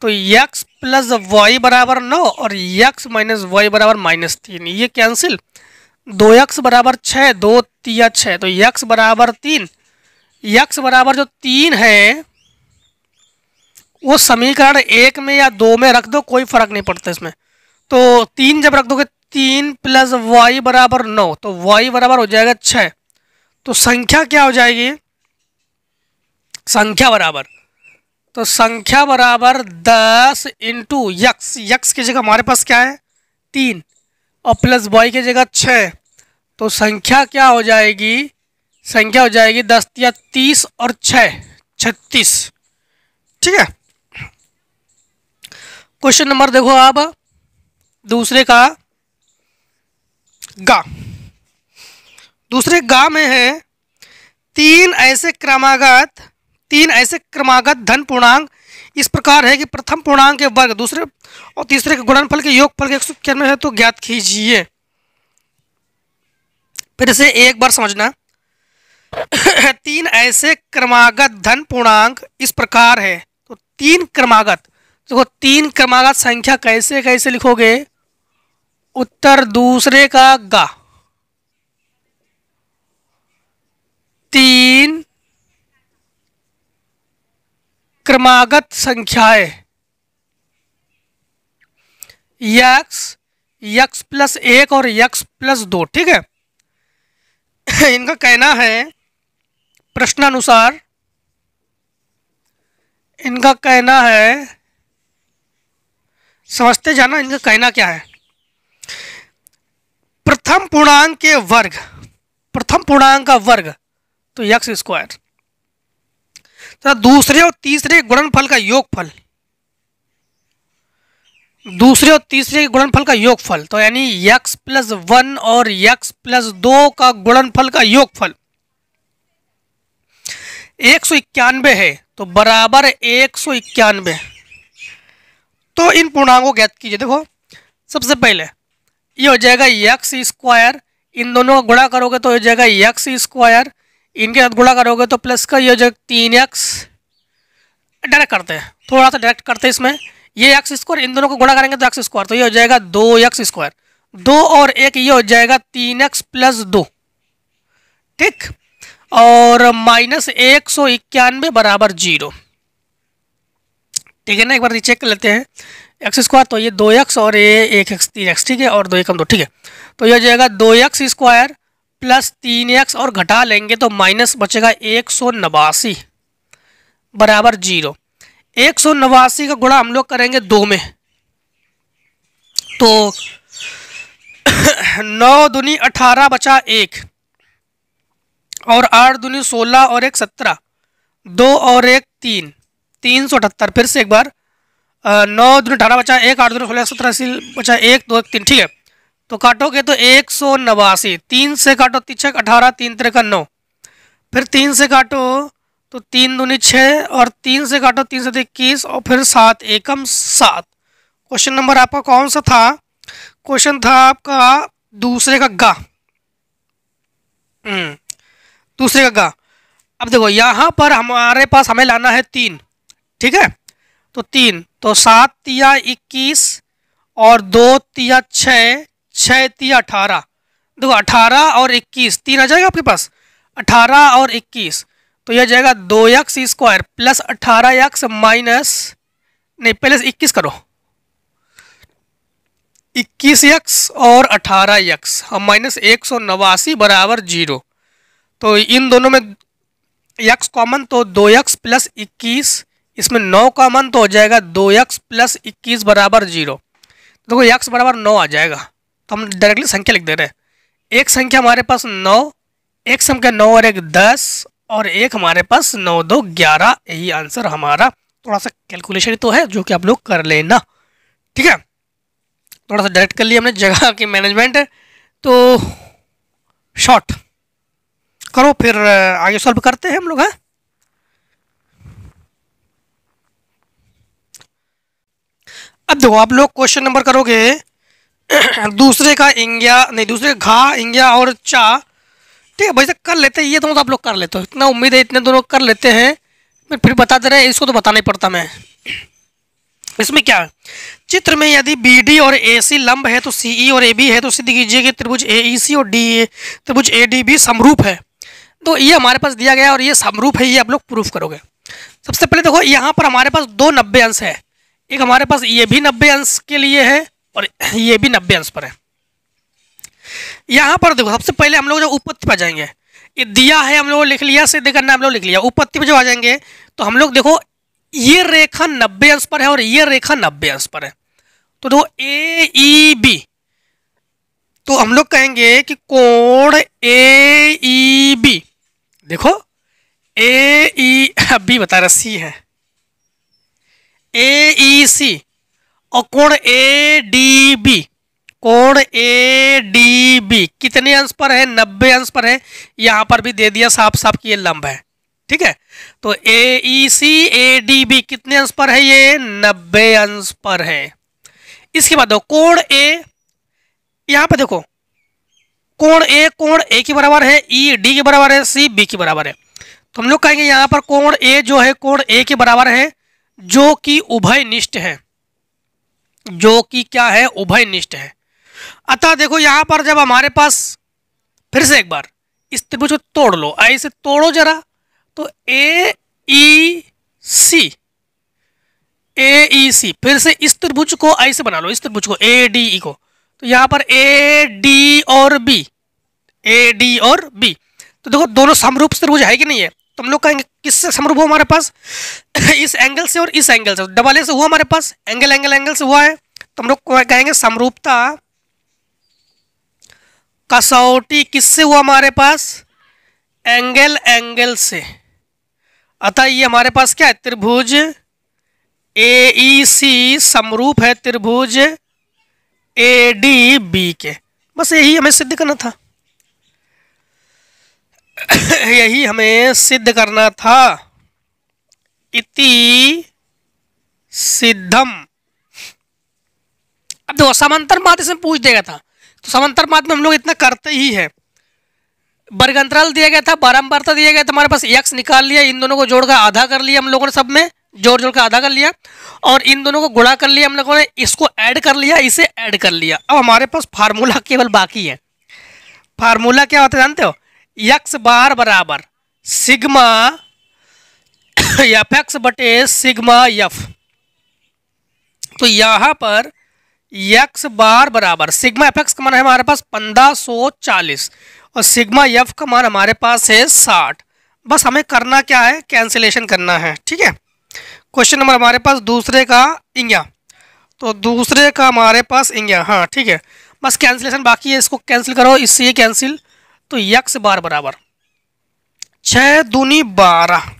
तो यक्स प्लस वाई बराबर नौ और यक्स माइनस वाई बराबर माइनस तीन ये कैंसिल दो यक्स बराबर छः दो तिया छः तो यक्स बराबर तीन यक्स बराबर जो तीन है वो समीकरण एक में या दो में रख दो कोई फर्क नहीं पड़ता इसमें तो तीन जब रख दोगे तीन प्लस वाई बराबर नौ तो वाई बराबर हो जाएगा छः तो संख्या क्या हो जाएगी संख्या बराबर तो संख्या बराबर दस इंटू यक्स यक्स की जगह हमारे पास क्या है तीन और प्लस बॉय की जगह छः तो संख्या क्या हो जाएगी संख्या हो जाएगी दस या तीस और छत्तीस ठीक है क्वेश्चन नंबर देखो आप दूसरे का गा दूसरे गा में है तीन ऐसे क्रमागत तीन ऐसे क्रमागत धन पूर्णांग इस प्रकार है कि प्रथम पूर्णांग के वर्ग दूसरे और तीसरे के गुणनफल के योगफल के एक सौ है तो ज्ञात कीजिए फिर से एक बार समझना तीन ऐसे क्रमागत धन पूर्णांक इस प्रकार है तो तीन क्रमागत देखो तो तीन क्रमागत संख्या कैसे कैसे लिखोगे उत्तर दूसरे का गा तीन क्रमागत संख्याएं यक्स यक्स प्लस एक और यक्स प्लस दो ठीक है इनका कहना है प्रश्नानुसार इनका कहना है समझते जाना इनका कहना क्या है प्रथम पूर्णांक के वर्ग प्रथम पूर्णांक का वर्ग तो यक्स स्क्वायर तथा दूसरे और तीसरे गुणनफल का योगफल दूसरे और तीसरे गुणनफल का योगफल तो यानी यक्स प्लस वन और यक्स प्लस दो का गुणनफल का योगफल एक सौ इक्यानवे है तो बराबर एक सौ इक्यानवे तो इन पूर्णांकों ज्ञात कीजिए देखो सबसे पहले ये हो जाएगा यक्स स्क्वायर इन दोनों का गुणा करोगे तो हो जाएगा यक्स स्क्वायर इनके साथ गुड़ा करोगे तो प्लस का ये जो तीन एक्स डायरेक्ट करते हैं थोड़ा सा डायरेक्ट करते हैं इसमें ये एक्स स्क्वायर इन दोनों को गुड़ा करेंगे तो एक्स स्क्वायर तो ये हो जाएगा दो एक्स स्क्वायर दो और एक ये हो जाएगा तीन एक्स प्लस दो ठीक और माइनस एक सौ इक्यानवे बराबर जीरो ठीक है ना एक बार चेक कर लेते हैं एक्स स्क्वायर तो ये दो एक्स और ये एक एक्स तीन एक्स ठीक है और दो एकम दो ठीक है तो ये हो जाएगा दो एक्स स्क्वायर प्लस तीन एक्स और घटा लेंगे तो माइनस बचेगा एक सौ नवासी बराबर जीरो एक सौ नवासी का गुणा हम लोग करेंगे दो में तो नौ दुनी अठारह बचा एक और आठ दुनी सोलह और एक सत्रह दो और एक तीन तीन सौ अठहत्तर फिर से एक बार नौ दुनी अठारह बचा एक आठ दुनी सोलह सत्रह अस्सी बचा एक दो एक तीन ठीक है तो काटोगे तो एक सौ नवासी तीन से काटो तिरछक अठारह तीन तिरकन नौ फिर तीन से काटो तो तीन दूनी छः और तीन से काटो तीन सौ इक्कीस और फिर सात एकम सात क्वेश्चन नंबर आपका कौन सा था क्वेश्चन था आपका दूसरे का गा हम्म, दूसरे का गा अब देखो यहाँ पर हमारे पास हमें लाना है तीन ठीक है तो तीन तो सात तिया इक्कीस और दो तिया छः छः ती अठारह देखो अठारह और इक्कीस तीन आ जाएगा आपके पास अठारह और इक्कीस तो यह जाएगा दो यक्स स्क्वायर प्लस अठारह यक्स माइनस नहीं पहले इक्कीस करो इक्कीस यक्स और अठारह यक्स हम माइनस एक सौ नवासी बराबर जीरो तो इन दोनों में यक्स कॉमन तो दो यक्स प्लस इक्कीस इसमें नौ कॉमन तो हो जाएगा दो यक्स प्लस इक्कीस बराबर जीरो देखो तो यक्स बराबर नौ आ जाएगा तो हम डायरेक्टली संख्या लिख दे रहे हैं एक संख्या हमारे पास नौ एक संख्या नौ और एक दस और एक हमारे पास नौ दो ग्यारह यही आंसर हमारा थोड़ा सा कैलकुलेशन तो है जो कि आप लोग कर लेना ठीक है थोड़ा सा डायरेक्ट कर लिया हमने जगह की मैनेजमेंट तो शॉर्ट करो फिर आगे सॉल्व करते हैं हम लोग हैं हाँ? अब देखो आप लोग क्वेश्चन नंबर करोगे दूसरे का इंग्या नहीं दूसरे घा इंग्या और चा ठीक है भाई साहब कर लेते हैं ये दोनों तो आप लोग कर लेते हो इतना उम्मीद है इतने दोनों कर लेते हैं मैं फिर बता दे रहे इसको तो बताना ही पड़ता मैं इसमें क्या है चित्र में यदि बी डी और ए सी लंब है तो सी ई e और ए बी है तो सिद्ध कीजिए कि त्रिभुज ए ई सी और डी ए e त्रिभुज ए डी बी समरूप है तो ये हमारे पास दिया गया और ये समरूप है ये आप लोग प्रूफ करोगे सबसे पहले देखो यहाँ पर हमारे पास दो नब्बे अंश है एक हमारे पास ये भी नब्बे अंश के लिए है और ये भी नब्बे अंश पर है यहाँ पर देखो सबसे पहले हम लोग जब उपत्ति पर जाएंगे ये दिया है हम लोग लिख लिया से ना हम लोग लिख लिया उपत्ति पर जो आ जाएंगे तो हम लोग देखो ये रेखा नब्बे अंश पर है और ये रेखा नब्बे अंश पर है तो देखो ए ई बी तो हम लोग कहेंगे कि कोण ए ई बी देखो ए ई बी बता रहा सी है ए ई सी और कोण ए डी बी कोण ए डी बी कितने अंश पर है नब्बे अंश पर है यहां पर भी दे दिया साफ साफ कि ये लंब है ठीक है तो ए ई सी ए डी बी कितने अंश पर है ये नब्बे अंश पर है इसके बाद देखो कोण ए यहां पर देखो कोण ए कोण ए के बराबर है ई डी के बराबर है सी बी के बराबर है तो हम लोग कहेंगे यहां पर कोण ए जो है कोण ए के बराबर है जो कि उभय निष्ठ है जो कि क्या है उभय निष्ठ है अतः देखो यहां पर जब हमारे पास फिर से एक बार इस त्रिभुज को तोड़ लो आई से तोड़ो जरा तो ए ई सी ए ई सी फिर से इस त्रिभुज को आई से बना लो इस त्रिभुज को ए डी ई को तो यहां पर ए डी और बी ए डी और बी तो देखो दोनों समरूप त्रिभुज है कि नहीं है तो हम लोग कहेंगे किससे समरूप हुआ हमारे पास इस एंगल से और इस एंगल से तो डबल ए से हुआ हमारे पास एंगल एंगल एंगल से हुआ है तो हम लोग कहेंगे समरूपता कसौटी किससे हुआ हमारे पास एंगल एंगल से अतः ये हमारे पास क्या है त्रिभुज ए सी e समरूप है त्रिभुज ए डी बी के बस यही हमें सिद्ध करना था यही हमें सिद्ध करना था इति सिद्धम अब देखो समांतर माध्य इसमें पूछ देगा था तो समांतर मात में हम लोग इतना करते ही है बर्गंतराल दिया गया था बारम्बारता दिया गया था हमारे पास यक्स निकाल लिया इन दोनों को जोड़कर आधा कर लिया हम लोगों ने सब में जोड़ जोड़ कर आधा कर लिया और इन दोनों को गुणा कर लिया हम लोगों ने इसको ऐड कर लिया इसे ऐड कर लिया अब हमारे पास फार्मूला केवल बाकी है फार्मूला क्या होता है जानते हो यक्स बार बराबर सिग्मा एफ एक्स बटे सिग्मा यफ तो यहाँ पर यक्स बार बराबर सिग्मा एफ एक्स का मान है हमारे पास पंद्रह सौ चालीस और सिग्मा यफ का मान हमारे पास है साठ बस हमें करना क्या है कैंसिलेशन करना है ठीक है क्वेश्चन नंबर हमारे पास दूसरे का इंग्या तो दूसरे का हमारे पास इंग्या हाँ ठीक है बस कैंसिलेशन बाकी है इसको कैंसिल करो इससे ये कैंसिल तो यक्स बार बराबर छः दूनी बारह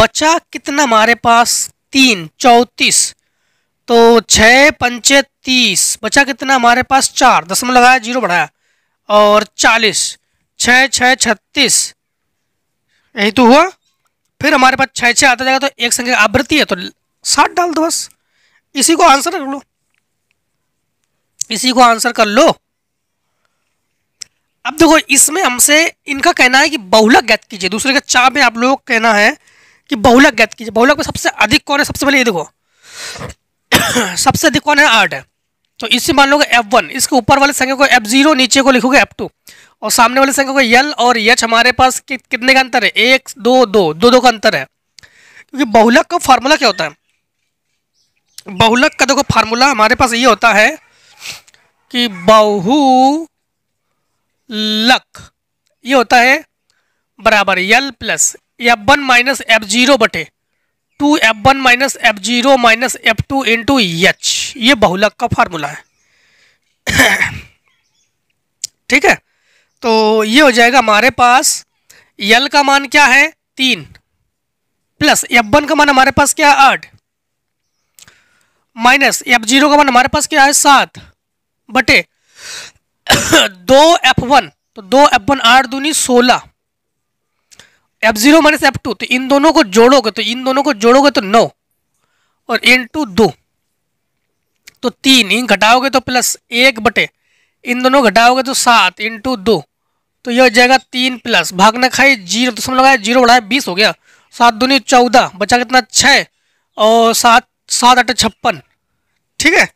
बचा कितना हमारे पास तीन चौतीस तो छः पंचे तीस बचा कितना हमारे पास चार दसम लगाया जीरो बढ़ाया और चालीस छः छः छत्तीस यही तो हुआ फिर हमारे पास छः छः आता जाएगा तो एक संख्या आवृत्ति है तो साठ डाल दो बस इसी को आंसर कर लो इसी को आंसर कर लो अब देखो इसमें हमसे इनका कहना है कि बहुलक ज्ञात कीजिए दूसरे का चाप में आप लोगों का कहना है कि बहुलक ज्ञात कीजिए बहुलक में सबसे अधिक कौन है सबसे पहले ये देखो सबसे अधिक कौन है आठ है तो इससे मान लो एफ वन इसके ऊपर वाले संख्या को एफ जीरो नीचे को लिखोगे एफ टू और सामने वाले संख्या को यल और यच हमारे पास कि, कितने का अंतर है एक दो दो दो दो का अंतर है क्योंकि बहुलक का फार्मूला क्या होता है बहुलक का देखो फार्मूला हमारे पास ये होता है कि बहु लक ये होता है बराबर L plus F one minus F zero बटे two F one minus F zero minus F two into H ये बहुलक का फार्मूला है ठीक है तो ये हो जाएगा हमारे पास यल का मान क्या है तीन प्लस एफ वन का मान हमारे पास क्या है आठ माइनस एफ जीरो का मान हमारे पास क्या है सात बटे दो एफ वन तो दो एफ वन आठ दूनी सोलह F zero minus F two तो इन दोनों को जोड़ोगे तो इन दोनों को जोड़ोगे तो नौ और इन टू दो तो तीन इन घटाओगे तो प्लस एक बटे इन दोनों घटाओगे तो सात इन टू दो तो यह हो जाएगा तीन प्लस भाग खाई जीरो समझ लगाया जीरो बढ़ाया बीस हो गया सात दूनी चौदह बचा कितना छः और सात सात अठे छप्पन ठीक है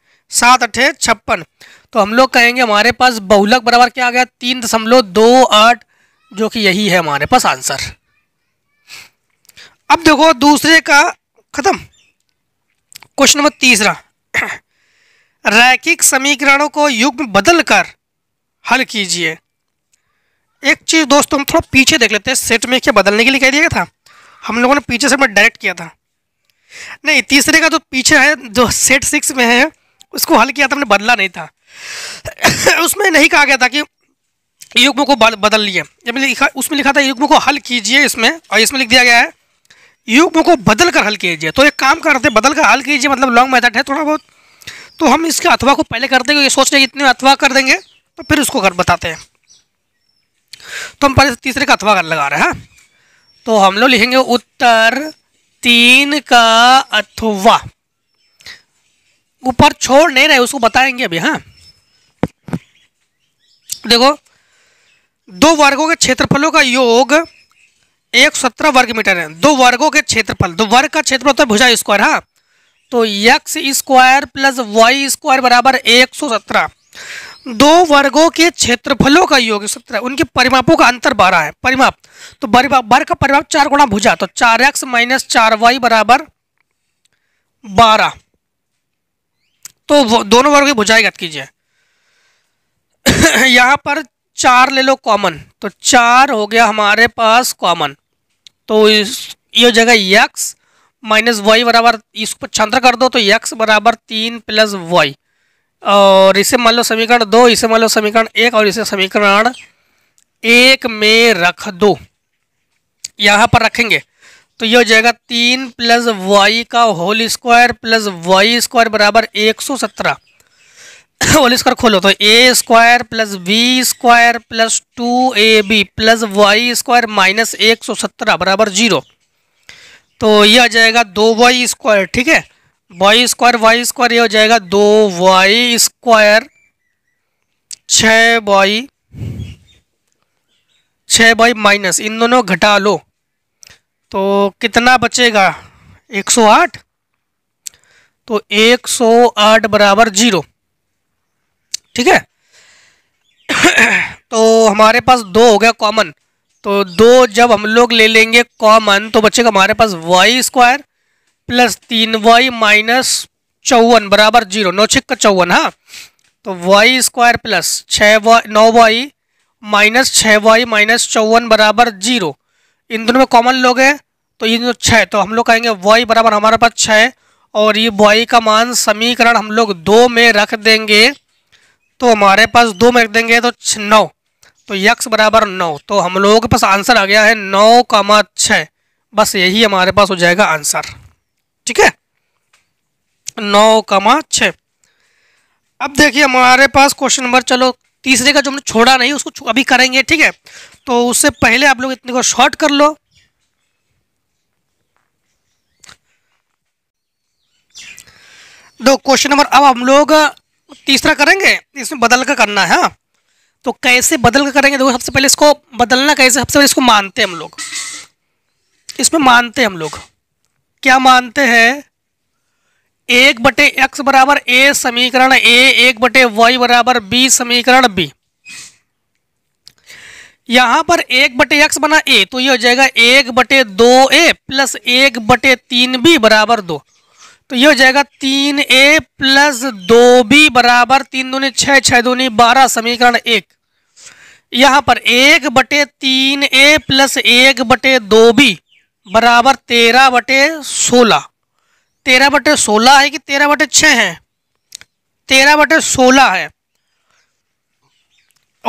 सात अठे छप्पन तो हम लोग कहेंगे हमारे पास बहुलक बराबर क्या आ गया तीन दशमलव दो आठ जो कि यही है हमारे पास आंसर अब देखो दूसरे का खत्म क्वेश्चन नंबर तीसरा रैखिक समीकरणों को युग्म बदल कर हल कीजिए एक चीज़ दोस्तों हम थोड़ा पीछे देख लेते हैं सेट में क्या बदलने के लिए कह दिया था हम लोगों ने पीछे से मैं डायरेक्ट किया था नहीं तीसरे का जो पीछे है जो सेट सिक्स में है उसको हल किया था हमने बदला नहीं था उसमें नहीं कहा गया था कि युग्म को बदल लिए लिखा उसमें लिखा था युग्म को हल कीजिए इसमें और इसमें लिख दिया गया है युग्म को बदल कर हल कीजिए तो एक काम करते बदल कर हल कीजिए मतलब लॉन्ग मेथड है थोड़ा बहुत तो हम इसके अथवा को पहले कर देंगे ये सोच रहे इतने अथवा कर देंगे तो फिर उसको कर बताते हैं तो हम पहले तीसरे का अथवा कर लगा रहे हैं हाँ। तो हम लोग लिखेंगे उत्तर तीन का अथवा ऊपर छोड़ नहीं रहे उसको बताएंगे अभी हाँ देखो दो वर्गों के क्षेत्रफलों का योग एक सत्रह वर्ग मीटर है दो वर्गों के क्षेत्रफल दो वर्ग का क्षेत्रफल होता तो है भुजा स्क्वायर हाँ तो X square plus Y square बराबर एक सौ सत्रह दो वर्गों के क्षेत्रफलों का योग सत्रह उनके परिमापों का अंतर बारह है परिमाप तो बरिमाप वर्ग का परिमाप चार गुणा भुजा तो चार एक्स माइनस चार वाई बराबर बारह तो दोनों वर्ग की भुजाएं ज्ञात कीजिए यहाँ पर चार ले लो कॉमन तो चार हो गया हमारे पास कॉमन तो इस ये जगह यक्स माइनस वाई बराबर इसको छांतर कर दो तो यक्स बराबर तीन प्लस वाई और इसे मान लो समीकरण दो इसे मान लो समीकरण एक और इसे समीकरण एक में रख दो यहाँ पर रखेंगे तो ये हो जाएगा तीन प्लस वाई का whole square plus Y square बराबर एक सौ सत्रह होल स्क्वायर खोलो तो A square plus B square plus two A B plus Y square minus एक सौ सत्रह बराबर जीरो तो यह आ जाएगा दो वाई स्क्वायर ठीक है वाई स्क्वायर वाई स्क्वायर ये हो जाएगा दो वाई स्क्वायर छ वाई छ वाई माइनस इन दोनों घटा लो तो कितना बचेगा एक सौ आठ तो एक सौ आठ बराबर जीरो ठीक है तो हमारे पास दो हो गया कॉमन तो दो जब हम लोग ले लेंगे कॉमन तो बच्चे का हमारे पास वाई स्क्वायर प्लस तीन वाई माइनस चौवन बराबर जीरो नौ छिक का चौवन हाँ तो वाई स्क्वायर प्लस छः वाई नौ वाई माइनस छः वाई माइनस चौवन बराबर जीरो इन दोनों में कॉमन लोग हैं तो ये जो छः तो हम लोग कहेंगे वाई बराबर हमारे पास छः और ये वाई का मान समीकरण हम लोग दो में रख देंगे तो हमारे पास दो में रख देंगे तो नौ तो यक्स बराबर नौ तो हम लोगों के पास आंसर आ गया है नौ कामा छः बस यही हमारे पास हो जाएगा आंसर ठीक है नौ कामा छ अब देखिए हमारे पास क्वेश्चन नंबर चलो तीसरे का जो हमने छोड़ा नहीं उसको अभी करेंगे ठीक है तो उससे पहले आप लोग इतने को शॉर्ट कर लो दो क्वेश्चन नंबर अब हम लोग तीसरा करेंगे इसमें बदल कर करना है हाँ। तो कैसे बदल कर करेंगे देखो सबसे पहले इसको बदलना कैसे सबसे पहले इसको मानते हैं हम लोग इसमें मानते हैं हम लोग क्या मानते हैं एक बटे एक्स बराबर ए समीकरण ए एक बटे वाई बराबर बी समीकरण बी यहां पर एक बटे एक्स बना ए तो ये हो जाएगा एक बटे दो ए प्लस एक बटे तीन बी बराबर दो तो ये हो जाएगा तीन ए प्लस दो बी बराबर तीन दूनी छः छः दूनी बारह समीकरण एक यहाँ पर एक बटे तीन ए प्लस एक बटे दो बी बराबर तेरह बटे सोलह तेरह बटे सोलह है कि तेरह बटे छः है तेरह बटे सोलह है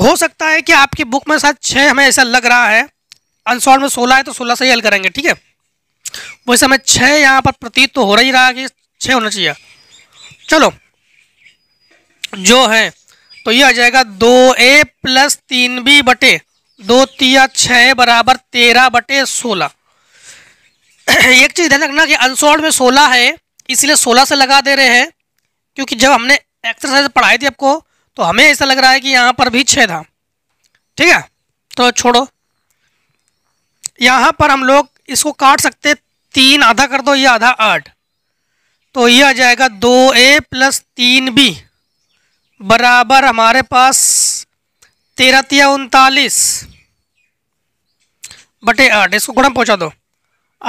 हो सकता है कि आपकी बुक में साथ छः हमें ऐसा लग रहा है अनसॉल्व में सोलह है तो सोलह से ही हल करेंगे ठीक है वो समय छः यहाँ पर प्रतीत तो हो रही रहा कि छः होना चाहिए चलो जो है तो ये आ जाएगा दो ए प्लस तीन बी बटे दो तिया छः बराबर तेरह बटे सोलह एक चीज़ ध्यान रखना कि अनसॉल्व में सोलह है इसलिए सोलह से लगा दे रहे हैं क्योंकि जब हमने एक्सरसाइज पढ़ाई थी आपको तो हमें ऐसा लग रहा है कि यहाँ पर भी छः था ठीक है तो छोड़ो यहाँ पर हम लोग इसको काट सकते तीन आधा कर दो ये आधा आठ तो ये आ जाएगा दो ए प्लस तीन बी बराबर हमारे पास तेरह तिया उनतालीस बटे आठ इसको गुणा पहुंचा दो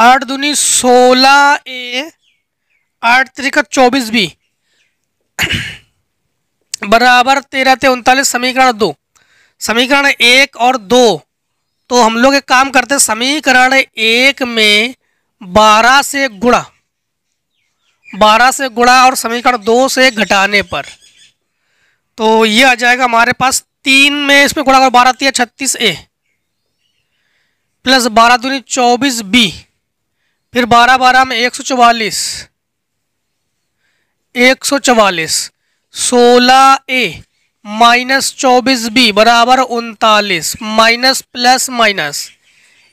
आठ दूनी सोलह ए आठ त्रिका चौबीस बी बराबर तेरह ते उनतालीस समीकरण दो समीकरण एक और दो तो हम लोग एक काम करते हैं समीकरण एक में बारह से गुणा बारह से गुणा और समीकरण दो से घटाने पर तो ये आ जाएगा हमारे पास तीन में इसमें गुणा कर बारह तीन छत्तीस ए प्लस बारह दूनी चौबीस बी फिर बारह बारह में एक सौ चवालीस एक सौ चवालीस सोलह ए माइनस चौबीस बी बराबर उनतालीस माइनस प्लस माइनस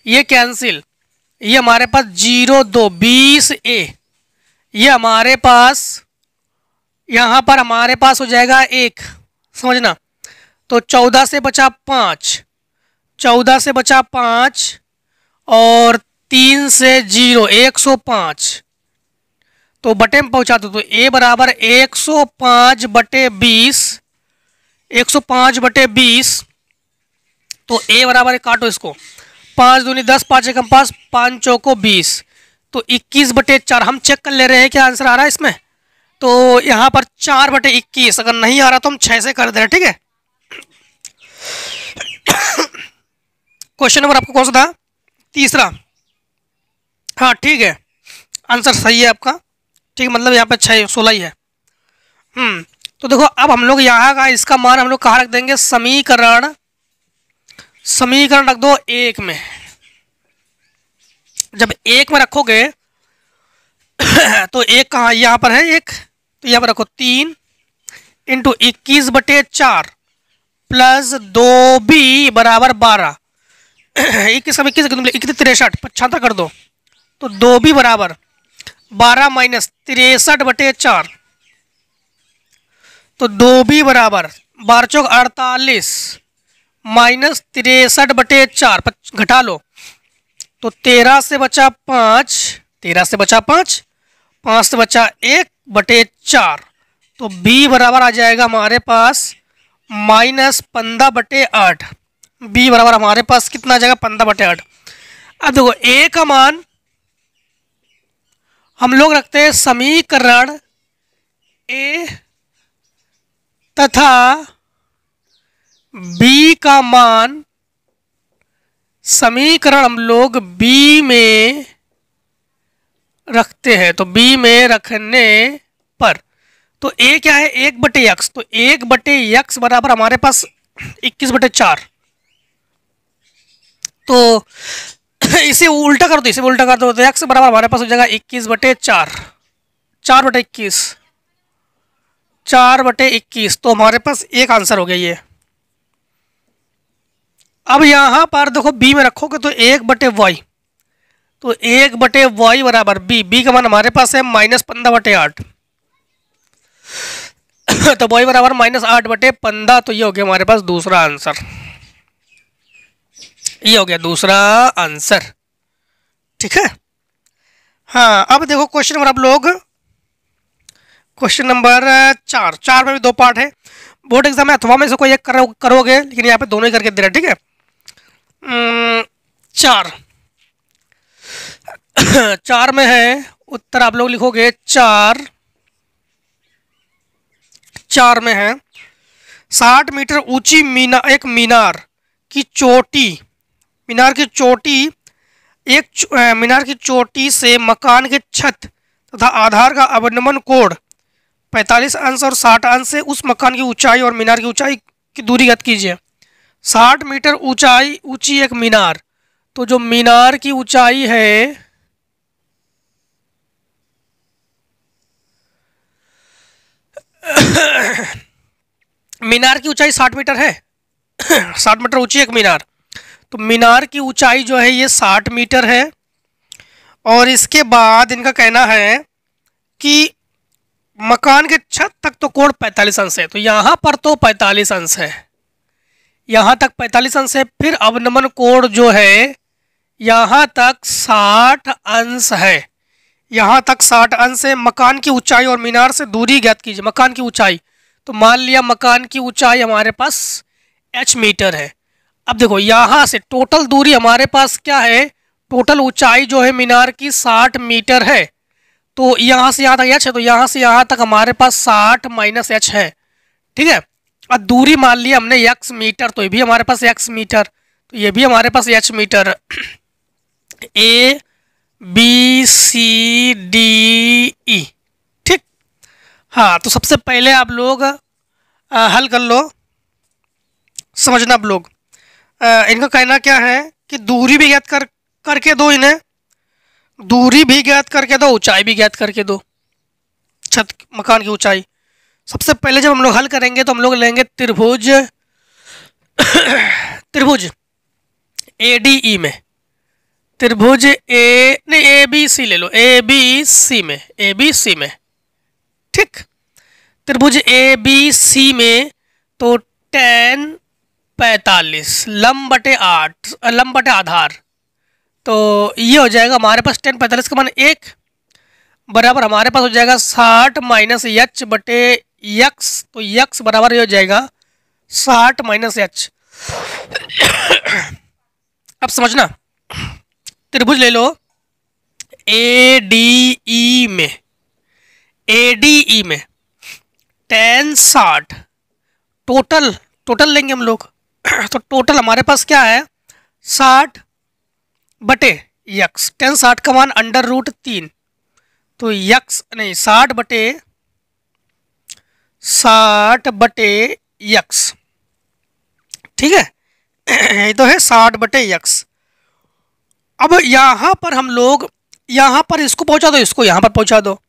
ये कैंसिल ये हमारे पास जीरो दो बीस ए ये हमारे पास यहाँ पर हमारे पास हो जाएगा एक समझना तो चौदह से बचा पाँच चौदह से बचा पाँच और तीन से जीरो एक सौ पाँच तो बटे में पहुँचा दो तो ए बराबर एक सौ पाँच बटे बीस एक सौ पाँच बटे बीस तो ए बराबर है काटो इसको पाँच दूनी दस पाँच एक पास पाँच चौको बीस तो इक्कीस बटे चार हम चेक कर ले रहे हैं क्या आंसर आ रहा है इसमें तो यहाँ पर चार बटे इक्कीस अगर नहीं आ रहा तो हम छः से कर दे रहे ठीक है क्वेश्चन नंबर आपको कौन सा था तीसरा हाँ ठीक है आंसर सही है आपका ठीक मतलब यहाँ पे छः सोलह ही है हम्म तो देखो अब हम लोग यहाँ का इसका मान हम लोग कहाँ रख देंगे समीकरण समीकरण रख दो एक में जब एक में रखोगे तो एक कहाँ यहाँ पर है एक तो यहाँ पर रखो तीन इंटू इक्कीस बटे चार प्लस दो बी बराबर बारह इक्कीस अब इक्कीस इक्कीस तिरसठ पचहत्तर कर दो तो दो बी बराबर बारह माइनस तिरसठ बटे चार तो दो बी बराबर बार चौक अड़तालीस माइनस तिरसठ बटे चार घटा लो तो तेरह से बचा पाँच तेरह से बचा पाँच पाँच से बचा एक बटे चार तो बी बराबर आ जाएगा हमारे पास माइनस पंद्रह बटे आठ बी बराबर हमारे पास कितना आ जाएगा पंद्रह बटे आठ अब देखो ए का मान हम लोग रखते हैं समीकरण ए तथा बी का मान समीकरण हम लोग बी में रखते हैं तो बी में रखने पर तो ए क्या है एक बटे यक्स तो एक बटे यक्स बराबर हमारे पास इक्कीस बटे चार तो इसे उल्टा कर दो इसे उल्टा कर दो तो यक्स बराबर हमारे पास हो जाएगा इक्कीस बटे चार चार बटे इक्कीस चार बटे इक्कीस तो हमारे पास एक आंसर हो गया ये अब यहाँ पर देखो बी में रखोगे तो एक बटे वाई तो एक बटे वाई बराबर बी बी का मान हमारे पास है माइनस पंद्रह बटे आठ तो वाई बराबर माइनस आठ बटे पंद्रह तो ये हो गया हमारे पास दूसरा आंसर ये हो गया दूसरा आंसर ठीक है हाँ अब देखो क्वेश्चन नंबर आप लोग क्वेश्चन नंबर चार चार में भी दो पार्ट है बोर्ड एग्जाम में अथवा में से कोई एक करो, करोगे लेकिन यहाँ पे दोनों ही करके दे रहे ठीक है चार चार में है उत्तर आप लोग लिखोगे चार चार में है साठ मीटर ऊंची मीना एक मीनार की चोटी मीनार की चोटी एक मीनार की चोटी से मकान के छत तथा आधार का अवनमन कोड पैंतालीस अंश और साठ अंश से उस मकान की ऊंचाई और मीनार की ऊंचाई की दूरी गत कीजिए साठ मीटर ऊंचाई ऊंची एक मीनार तो जो मीनार की ऊंचाई है मीनार की ऊंचाई साठ मीटर है साठ मीटर ऊंची एक मीनार तो मीनार की ऊंचाई जो है ये साठ मीटर है और इसके बाद इनका कहना है कि मकान के छत तक तो कोण 45 अंश है तो यहाँ पर तो 45 अंश है यहाँ तक 45 अंश है फिर अवनमन कोण जो है यहाँ तक 60 अंश है यहाँ तक 60 अंश है मकान की ऊंचाई और मीनार से दूरी ज्ञात कीजिए मकान की ऊंचाई तो मान लिया मकान की ऊंचाई हमारे पास एच मीटर है अब देखो यहाँ से टोटल दूरी हमारे पास क्या है टोटल ऊंचाई जो है मीनार की साठ मीटर है तो यहाँ से यहाँ तक एच है तो यहाँ से यहाँ तक हमारे पास साठ माइनस एच है ठीक है और दूरी मान ली हमने एक्स मीटर तो ये भी हमारे पास एक्स मीटर तो ये भी हमारे पास H metre A B C D E ठीक हाँ तो सबसे पहले आप लोग आ, हल कर लो समझना आप लोग आ, इनका कहना क्या है कि दूरी भी याद कर करके दो इन्हें दूरी भी ज्ञात करके दो ऊंचाई भी ज्ञात करके दो छत मकान की ऊंचाई सबसे पहले जब हम लोग हल करेंगे तो हम लोग लेंगे त्रिभुज त्रिभुज ए डी ई में त्रिभुज ए नहीं ए बी सी ले लो ए बी सी में ए बी सी में ठीक त्रिभुज ए बी सी में तो टेन पैंतालीस लंब बटे आठ लंब बटे आधार तो ये हो जाएगा हमारे पास टेन पैंतालीस का मान एक बराबर हमारे पास हो जाएगा साठ माइनस एच बटे यक्स तो यक्स बराबर ये हो जाएगा साठ माइनस एच अब समझना त्रिभुज ले लो ए डी ई में ए डी ई में टेन साठ टोटल टोटल लेंगे हम लोग तो टोटल हमारे पास क्या है साठ बटे यक्स टेन साठ का मान अंडर रूट तीन तो यक्स नहीं साठ बटे साठ बटे यक्स ठीक है ये तो है साठ बटे यक्स अब यहाँ पर हम लोग यहाँ पर इसको पहुँचा दो इसको यहाँ पर पहुँचा दो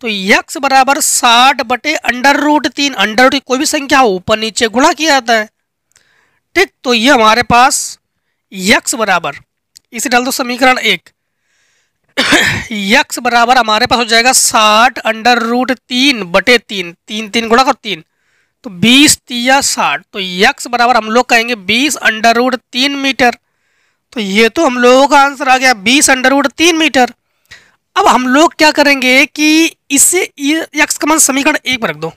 तो यक्स बराबर साठ बटे अंडर रूट तीन अंडर रूट कोई भी संख्या ऊपर नीचे गुणा किया जाता है ठीक तो ये हमारे पास यक्स बराबर इसे डाल दो समीकरण एक यक्स बराबर हमारे पास हो जाएगा साठ अंडर रूट तीन बटे तीन तीन तीन गुणा कर तीन तो बीस तीया साठ तो यक्स बराबर हम लोग कहेंगे बीस अंडर रूट तीन मीटर तो ये तो हम लोगों का आंसर आ गया बीस अंडर रूट तीन मीटर अब हम लोग क्या करेंगे कि इसे यक्स का मान समीकरण एक पर रख दो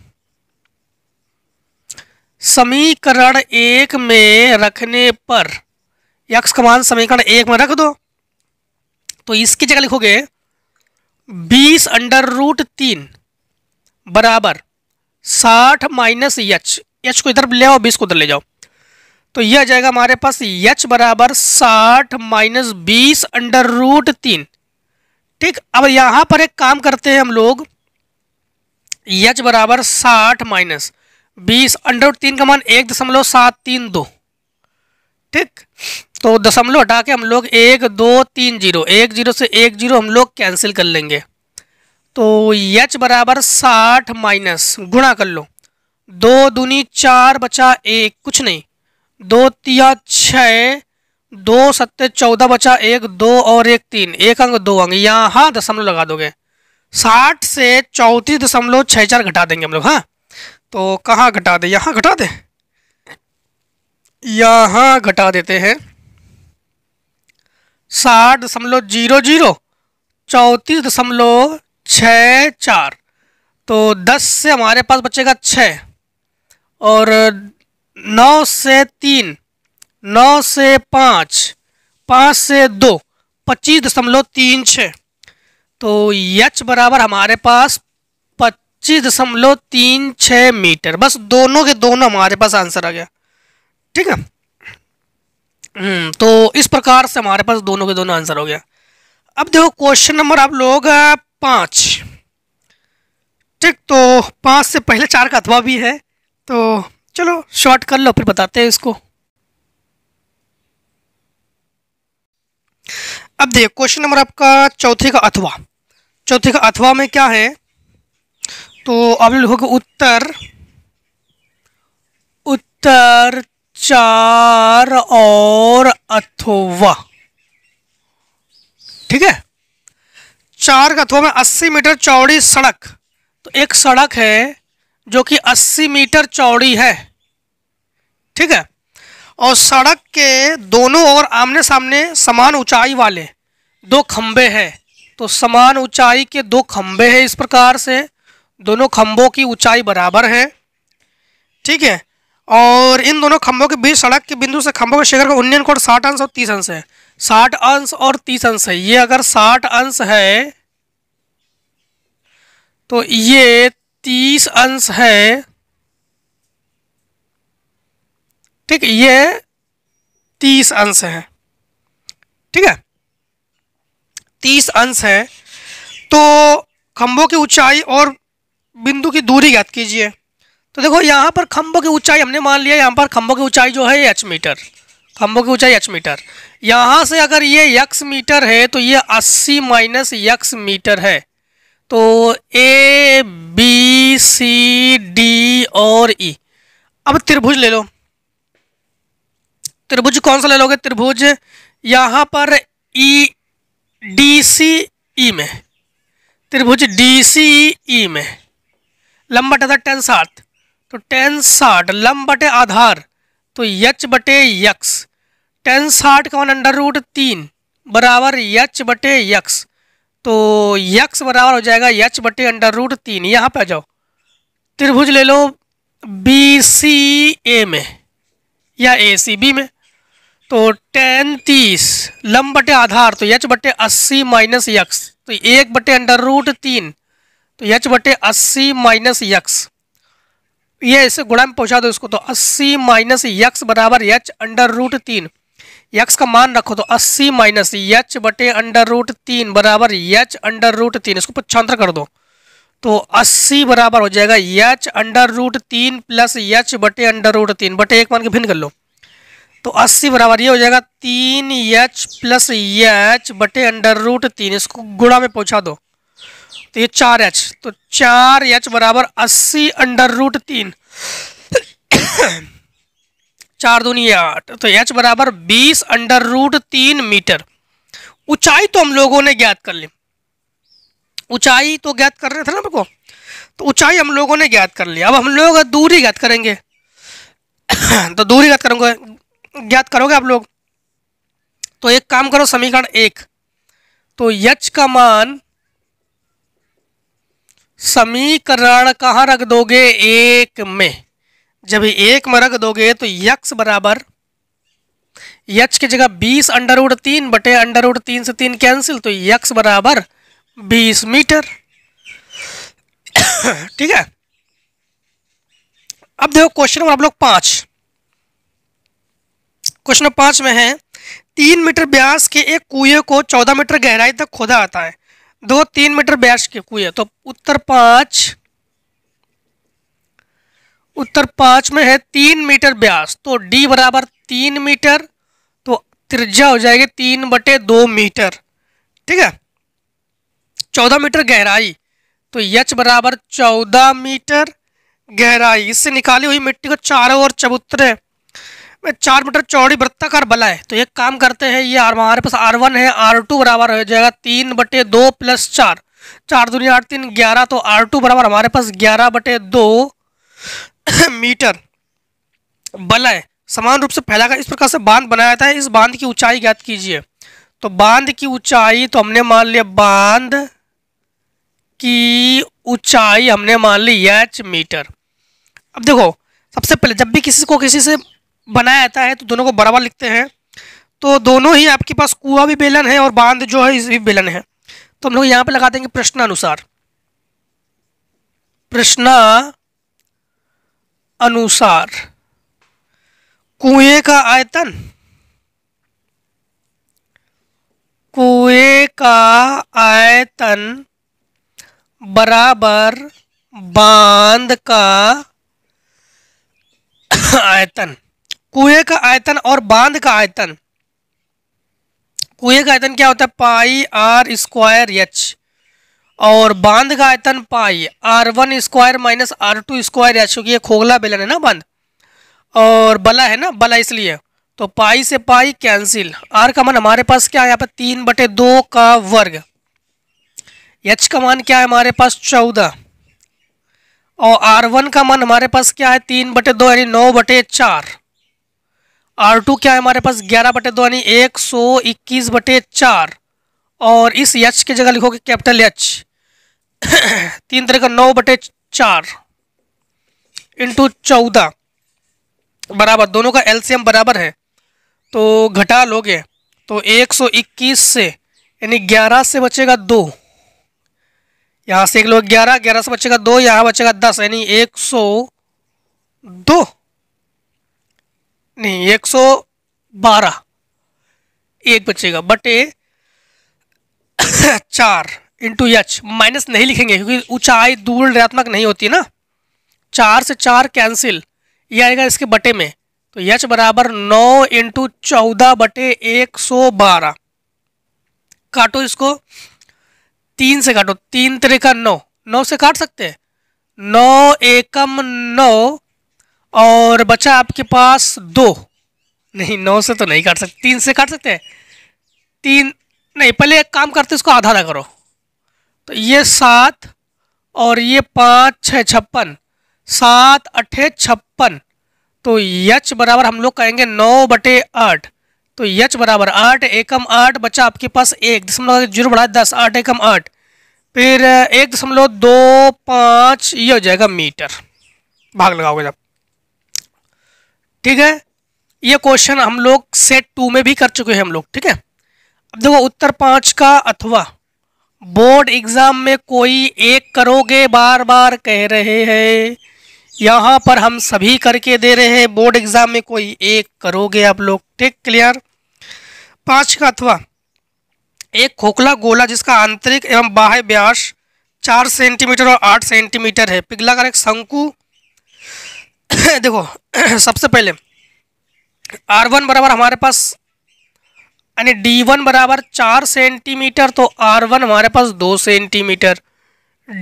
समीकरण एक में रखने पर एक्स का मान समीकरण एक में रख दो तो इसकी जगह लिखोगे बीस अंडर रूट तीन बराबर साठ माइनस यच एच को इधर ले आओ बीस को उधर ले जाओ तो यह आ जाएगा हमारे पास यच बराबर साठ माइनस बीस अंडर रूट तीन ठीक अब यहां पर एक काम करते हैं हम लोग यच बराबर साठ माइनस बीस अंडर रूट तीन का मान एक दशमलव सात तीन दो ठीक तो दशमलव हटा के हम लोग एक दो तीन जीरो एक जीरो से एक जीरो हम लोग कैंसिल कर लेंगे तो यच बराबर साठ माइनस गुणा कर लो दो दूनी चार बचा एक कुछ नहीं दो तिया छ दो सत्य चौदह बचा एक दो और एक तीन एक अंक दो अंक यहाँ दशमलव लगा दोगे साठ से चौंतीस दशमलव छः चार घटा देंगे हम लोग हाँ तो कहाँ घटा दे यहाँ घटा दे यहाँ घटा देते हैं साठ दशमलव जीरो जीरो चौंतीस दशमलव छः चार तो दस से हमारे पास बचेगा छ और नौ से तीन नौ से पाँच पाँच से दो पच्चीस दशमलव तीन छ तो यच बराबर हमारे पास पच्चीस दशमलव तीन छः मीटर बस दोनों के दोनों हमारे पास आंसर आ गया ठीक है हम्म, तो इस प्रकार से हमारे पास दोनों के दोनों आंसर हो गया अब देखो क्वेश्चन नंबर आप लोग पांच ठीक तो पांच से पहले चार का अथवा भी है तो चलो शॉर्ट कर लो फिर बताते हैं इसको अब देखिए क्वेश्चन नंबर आपका चौथे का अथवा चौथे का अथवा में क्या है तो आप लोग उत्तर उत्तर चार और अथवा ठीक है चार अथवा में अस्सी मीटर चौड़ी सड़क तो एक सड़क है जो कि अस्सी मीटर चौड़ी है ठीक है और सड़क के दोनों ओर आमने सामने समान ऊंचाई वाले दो खंबे हैं तो समान ऊंचाई के दो खंबे हैं इस प्रकार से दोनों खंबों की ऊंचाई बराबर है ठीक है और इन दोनों खंभों के बीच सड़क के बिंदु से खंभों के शिखर का उन्नयन कोण साठ अंश और तीस अंश है साठ अंश और तीस अंश है ये अगर साठ अंश है तो ये तीस अंश है ठीक ये तीस अंश है ठीक है तीस अंश है तो खंभों की ऊंचाई और बिंदु की दूरी ज्ञात कीजिए तो देखो यहाँ पर खम्भों की ऊंचाई हमने मान लिया यहाँ पर खम्भों की ऊंचाई जो है एच मीटर खम्भों की ऊंचाई एच मीटर यहाँ से अगर ये यक्स मीटर है तो ये अस्सी माइनस यक्स मीटर है तो ए बी सी डी और ई e. अब त्रिभुज ले लो त्रिभुज कौन सा ले लोगे त्रिभुज यहाँ पर ई डी सी ई में त्रिभुज डी सी ई में लंबा था टेन सात तो टेन साठ लम बटे आधार तो यच बटे यक्स टेन साठ का वन अंडर रूट तीन बराबर यच बटे यक्स तो यक्स बराबर हो जाएगा यच बटे अंडर रूट तीन यहाँ पे आ जाओ त्रिभुज ले लो बी सी ए में या ए सी बी में तो टेन तीस लम बटे आधार तो यच बटे अस्सी माइनस यक्स तो एक बटे अंडर रूट तीन तो यच बटे अस्सी माइनस यक्स ये इसे गुणा में पहुंचा दो इसको तो अस्सी माइनस यक्स बराबर यच अंडर रूट तीन यक्स का मान रखो तो अस्सी माइनस यच बटे अंडर रूट तीन बराबर यच अंडर रूट तीन इसको पच्छांतर कर दो तो अस्सी बराबर हो जाएगा यच अंडर रूट तीन प्लस यच बटे अंडर रूट तीन बटे एक मान के भिन्न कर लो तो अस्सी बराबर ये हो जाएगा तीन यच प्लस यच बटे अंडर रूट तीन इसको गुणा में पहुंचा दो तो ये चार एच तो चार एच बराबर अस्सी अंडर रूट तीन चार दूनी आठ तो एच बराबर बीस अंडर रूट तीन मीटर ऊंचाई तो हम लोगों ने ज्ञात कर ली ऊंचाई तो ज्ञात कर रहे थे ना आपको तो ऊंचाई हम लोगों ने ज्ञात कर ली अब हम लोग दूरी ज्ञात करेंगे तो दूरी ज्ञात करोगे ज्ञात करोगे आप लोग तो एक काम करो समीकरण एक तो यच का मान समीकरण कहाँ रख दोगे एक में जब एक में रख दोगे तो यक्स बराबर यक्ष की जगह बीस अंडर उड तीन बटे अंडर उड तीन से तीन कैंसिल तो यक्स बराबर बीस मीटर ठीक है अब देखो क्वेश्चन नंबर आप लोग पांच क्वेश्चन पांच में है तीन मीटर ब्यास के एक कुएं को चौदह मीटर गहराई तक खोदा आता है दो तीन मीटर ब्यास के कुएं तो उत्तर पांच उत्तर पांच में है तीन मीटर ब्यास तो डी बराबर तीन मीटर तो त्रिज्या हो जाएगी तीन बटे दो मीटर ठीक है चौदह मीटर गहराई तो यच बराबर चौदह मीटर गहराई इससे निकाली हुई मिट्टी को चारों ओर चबूतरे चार मीटर चौड़ी वृत्ताकार बला है तो एक काम करते हैं ये हमारे पास आर वन है आर टू बराबर हो जाएगा तीन बटे दो प्लस चार चार दुनिया आठ तीन ग्यारह तो आर टू बराबर हमारे पास ग्यारह बटे दो मीटर है समान रूप से फैलाकर इस प्रकार से बांध बनाया जाता है इस बांध की ऊंचाई ज्ञात कीजिए तो बांध की ऊंचाई तो हमने मान लिया बांध की ऊंचाई हमने मान ली एच मीटर अब देखो सबसे पहले जब भी किसी को किसी से बनाया जाता है तो दोनों को बराबर लिखते हैं तो दोनों ही आपके पास कुआ भी बेलन है और बांध जो है इस भी बेलन है तो हम लोग यहाँ पे लगा देंगे प्रश्नानुसार प्रश्न अनुसार कुएं का आयतन कुएं का आयतन बराबर बांध का आयतन कुएं का आयतन और बांध का आयतन कुएं का आयतन क्या होता है पाई आर स्क्वायर एच और बांध का आयतन pi R one square minus R two square H क्योंकि ये खोखला बेलन है ना बांध और बला है ना बला इसलिए तो पाई से पाई कैंसिल आर का मान हमारे पास क्या है यहाँ पर तीन बटे दो का वर्ग एच का मान क्या है हमारे पास चौदह और आर वन का मान हमारे पास क्या है तीन बटे दो यानी नौ बटे चार आर टू क्या है हमारे पास ग्यारह बटे दो यानी एक सौ इक्कीस बटे चार और इस एच की जगह लिखोगे कैपिटल एच तीन तरह का नौ बटे चार इंटू चौदह बराबर दोनों का एलसीएम बराबर है तो घटा लोगे तो एक सौ इक्कीस से यानी ग्यारह से बचेगा दो यहाँ से एक लोग ग्यारह ग्यारह से बचेगा दो यहाँ बचेगा दस यानी एक सौ दो नहीं एक सौ बारह एक बचेगा बटे चार इंटू एच माइनस नहीं लिखेंगे क्योंकि ऊंचाई दूर ऋणात्मक नहीं होती ना चार से चार कैंसिल ये आएगा इसके बटे में तो यच बराबर नौ इंटू चौदह बटे एक सौ बारह काटो इसको तीन से काटो तीन तरीका नौ नौ से काट सकते हैं नौ एकम नौ और बचा आपके पास दो नहीं नौ से तो नहीं काट सकते तीन से काट सकते हैं तीन नहीं पहले एक काम करते इसको आधा आधा करो तो ये सात और ये पाँच छः छप्पन सात अठे छप्पन तो यच बराबर हम लोग कहेंगे नौ बटे आठ तो यच बराबर आठ एकम आठ बचा आपके पास एक दशमलव जीरो बढ़ा दस आठ एकम आठ फिर एक दशमलव दो पाँच ये हो जाएगा मीटर भाग लगाओगे जब ठीक है ये क्वेश्चन हम लोग सेट टू में भी कर चुके हैं हम लोग ठीक है अब देखो उत्तर पाँच का अथवा बोर्ड एग्जाम में कोई एक करोगे बार बार कह रहे हैं यहाँ पर हम सभी करके दे रहे हैं बोर्ड एग्जाम में कोई एक करोगे आप लोग ठीक क्लियर पांच का अथवा एक खोखला गोला जिसका आंतरिक एवं बाह्य व्यास चार सेंटीमीटर और आठ सेंटीमीटर है पिघला कर एक शंकु देखो सबसे पहले आर वन बराबर हमारे पास यानी डी वन बराबर चार सेंटीमीटर तो आर वन हमारे पास दो सेंटीमीटर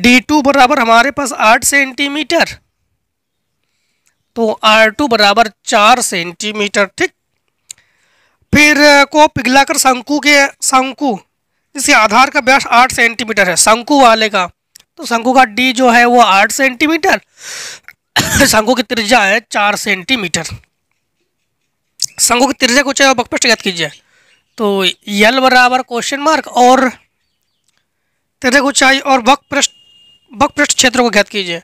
डी टू बराबर हमारे पास आठ सेंटीमीटर तो आर टू बराबर चार सेंटीमीटर ठीक फिर को पिघलाकर शंकु के शंकु जिसके आधार का व्यास आठ सेंटीमीटर है शंकु वाले का तो शंकु का डी जो है वो आठ सेंटीमीटर शंकु की त्रिज्या है चार सेंटीमीटर शंकु की त्रिज्या को चाहे बकपष्ट ज्ञात कीजिए तो यल बराबर क्वेश्चन मार्क और त्रिज्या को चाहिए और वक पृष्ठ वक पृष्ठ क्षेत्र को ज्ञात कीजिए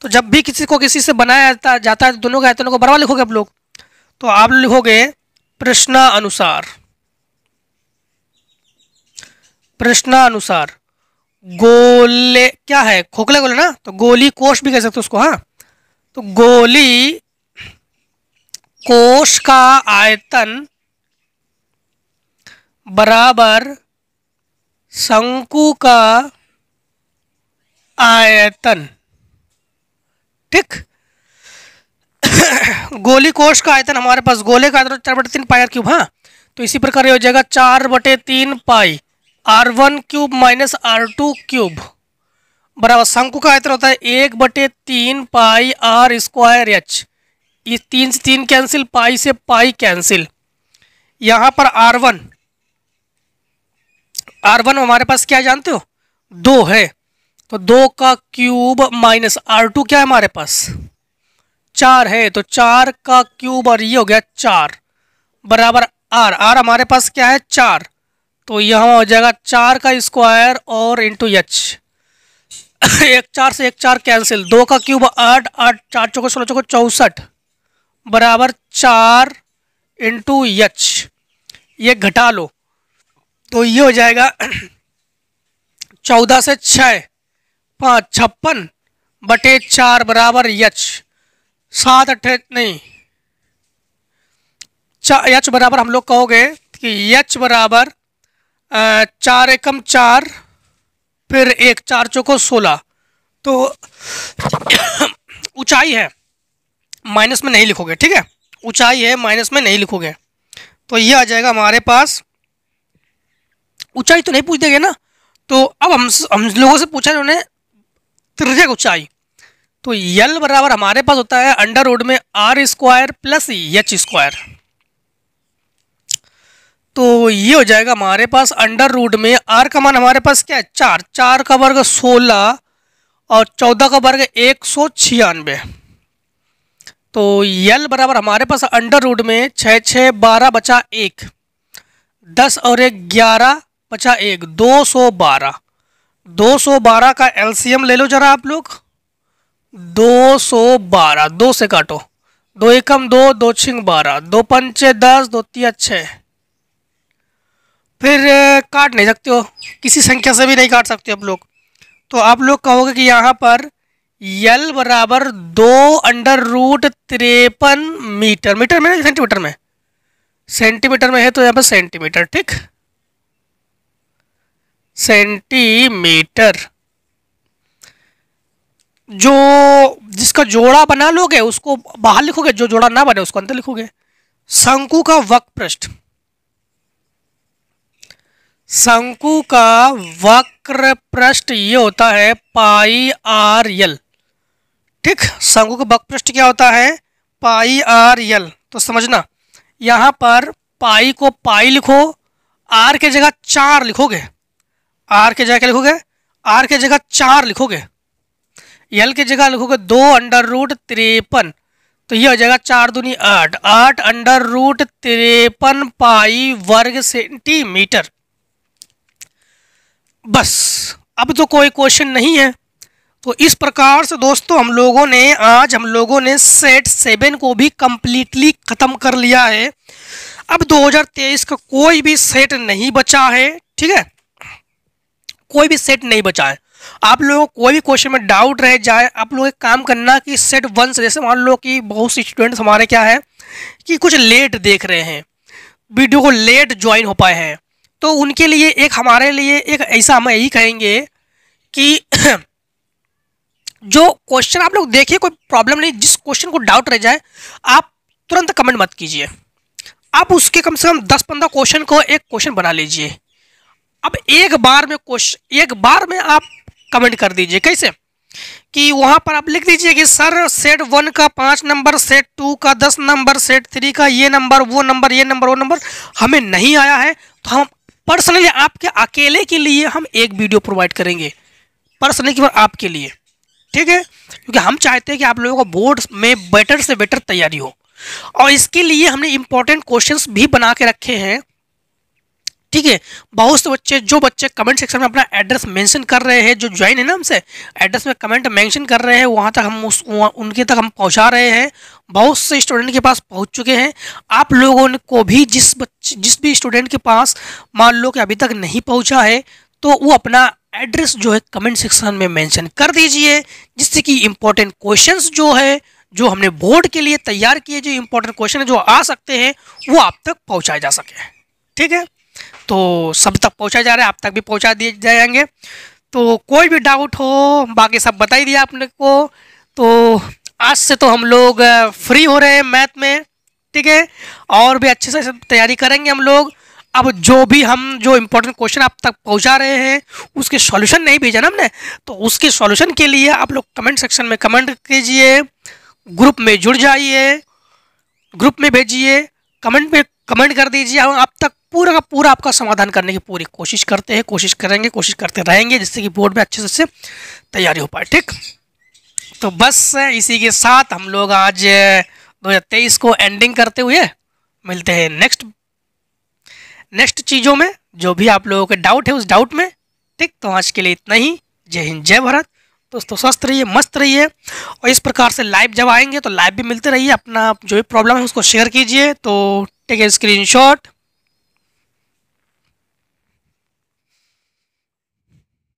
तो जब भी किसी को किसी से बनाया जाता जाता है तो दोनों का दोनों को बराबर लिखोगे आप लोग तो आप लिखोगे प्रश्नानुसार प्रश्नानुसार गोले क्या है खोखले गोले ना तो गोली कोष भी कह सकते हो उसको हाँ तो गोली कोश का आयतन बराबर शंकु का आयतन ठीक गोली कोश का आयतन हमारे पास गोले का आयतन चार बटे तीन पाई आर क्यूब हाँ तो इसी प्रकार ये हो जाएगा चार बटे तीन pi R one cube minus R two cube बराबर शंकु का आयतन होता है एक बटे तीन पाई आर स्क्वायर एच इस तीन से तीन कैंसिल पाई से पाई कैंसिल यहां पर आर वन आर वन हमारे पास क्या जानते हो दो है तो दो का क्यूब माइनस आर टू क्या है हमारे पास चार है तो चार का क्यूब और ये हो गया चार बराबर आर आर हमारे पास क्या है चार तो यहां हो जाएगा चार का स्क्वायर और इंटू एच एक चार से एक चार कैंसिल दो का क्यूब आठ आठ चार चौको सोलह चौको चौसठ बराबर चार इंटू यच ये घटा लो तो ये हो जाएगा चौदह से छ पाँच छप्पन बटे चार बराबर यच सात अट्ठे नहीं यच बराबर हम लोग कहोगे कि यच बराबर चार एकम चार फिर एक चार चौको सोलह तो ऊंचाई है माइनस में नहीं लिखोगे ठीक है ऊंचाई है माइनस में नहीं लिखोगे तो ये आ जाएगा हमारे पास ऊंचाई तो नहीं पूछ देंगे ना तो अब हम हम लोगों से पूछा उन्होंने त्रिज्या ऊंचाई तो यल बराबर हमारे पास होता है अंडर रोड में R square plus H square तो ये हो जाएगा हमारे पास अंडर रूट में आर का मान हमारे पास क्या है चार चार का वर्ग सोलह और चौदह का वर्ग एक सौ छियानवे तो यल बराबर हमारे पास अंडर रूट में छः छः बारह बचा एक दस और एक ग्यारह बचा एक दो सौ बारह दो सौ बारह का एलसीएम ले लो जरा आप लोग दो सौ बारह दो से काटो दो एकम दो दो छिंग बारह दो पंचे दस दो तीन छः फिर काट नहीं सकते हो किसी संख्या से भी नहीं काट सकते आप लोग तो आप लोग कहोगे कि यहाँ पर यल बराबर दो अंडर रूट तिरपन मीटर मीटर में सेंटीमीटर में सेंटीमीटर में है तो यहाँ पर सेंटीमीटर ठीक सेंटीमीटर जो जिसका जोड़ा बना लोगे उसको बाहर लिखोगे जो जोड़ा ना बने उसको अंदर लिखोगे शंकु का वक्त पृष्ठ शंकु का वक्र पृष्ठ ये होता है पाई आर यल ठीक शंकु का वक्र पृष्ठ क्या होता है पाई आर यल तो समझना यहाँ पर पाई को पाई लिखो आर के जगह चार लिखोगे आर के जगह क्या लिखोगे आर के जगह चार लिखोगे यल के जगह लिखोगे दो अंडर रूट तिरपन तो ये हो जाएगा चार दूनी आठ आठ अंडर रूट तिरपन पाई वर्ग सेंटीमीटर बस अब तो कोई क्वेश्चन नहीं है तो इस प्रकार से दोस्तों हम लोगों ने आज हम लोगों ने सेट सेवन को भी कम्प्लीटली ख़त्म कर लिया है अब 2023 का कोई भी सेट नहीं बचा है ठीक है कोई भी सेट नहीं बचा है आप लोगों को कोई भी क्वेश्चन में डाउट रह जाए आप लोग एक काम करना कि सेट वन से जैसे मान लो कि बहुत से स्टूडेंट्स हमारे क्या है कि कुछ लेट देख रहे हैं वीडियो को लेट ज्वाइन हो पाए हैं तो उनके लिए एक हमारे लिए एक ऐसा हम यही कहेंगे कि जो क्वेश्चन आप लोग देखिए कोई प्रॉब्लम नहीं जिस क्वेश्चन को डाउट रह जाए आप तुरंत कमेंट मत कीजिए आप उसके कम से कम दस पंद्रह क्वेश्चन को एक क्वेश्चन बना लीजिए अब एक बार में क्वेश्चन एक बार में आप कमेंट कर दीजिए कैसे कि वहां पर आप लिख दीजिए कि सर सेट वन का पाँच नंबर सेट टू का दस नंबर सेट थ्री का ये नंबर वो नंबर ये नंबर वो नंबर हमें नहीं आया है तो हम पर्सनली आपके अकेले के लिए हम एक वीडियो प्रोवाइड करेंगे पर्सनली केवल आपके लिए ठीक है क्योंकि हम चाहते हैं कि आप लोगों को बोर्ड में बेटर से बेटर तैयारी हो और इसके लिए हमने इम्पोर्टेंट क्वेश्चंस भी बना के रखे हैं ठीक है बहुत से बच्चे जो बच्चे कमेंट सेक्शन में अपना एड्रेस मेंशन कर रहे हैं जो ज्वाइन है ना हमसे एड्रेस में कमेंट मेंशन कर रहे हैं वहाँ तक हम उस उनके तक हम पहुँचा रहे हैं बहुत से स्टूडेंट के पास पहुंच चुके हैं आप लोगों ने को भी जिस बच्चे जिस भी स्टूडेंट के पास मान लो कि अभी तक नहीं पहुंचा है तो वो अपना एड्रेस जो है कमेंट सेक्शन में मेंशन कर दीजिए जिससे कि इम्पोर्टेंट क्वेश्चंस जो है जो हमने बोर्ड के लिए तैयार किए जो इम्पोर्टेंट क्वेश्चन जो आ सकते हैं वो आप तक पहुँचाए जा सके ठीक है तो सब तक पहुँचाए जा रहे हैं आप तक भी पहुँचा दिए जाएंगे तो कोई भी डाउट हो बाकी सब बता ही दिया आपने को तो आज से तो हम लोग फ्री हो रहे हैं मैथ में ठीक है और भी अच्छे से तैयारी करेंगे हम लोग अब जो भी हम जो इम्पोर्टेंट क्वेश्चन आप तक पहुंचा रहे हैं उसके सॉल्यूशन नहीं भेजा ना हमने तो उसके सॉल्यूशन के लिए आप लोग कमेंट सेक्शन में कमेंट कीजिए ग्रुप में जुड़ जाइए ग्रुप में भेजिए कमेंट में कमेंट कर दीजिए हम आप तक पूरा का पूरा आपका समाधान करने की पूरी कोशिश करते हैं कोशिश करेंगे कोशिश करते रहेंगे जिससे कि बोर्ड में अच्छे से तैयारी हो पाए ठीक तो बस इसी के साथ हम लोग आज 2023 को एंडिंग करते हुए मिलते हैं नेक्स्ट नेक्स्ट चीज़ों में जो भी आप लोगों के डाउट है उस डाउट में ठीक तो आज के लिए इतना ही जय हिंद जय भारत दोस्तों स्वस्थ रहिए मस्त रहिए और इस प्रकार से लाइव जब आएंगे तो लाइव भी मिलते रहिए अपना जो भी प्रॉब्लम है उसको शेयर कीजिए तो टेक ए स्क्रीन शॉट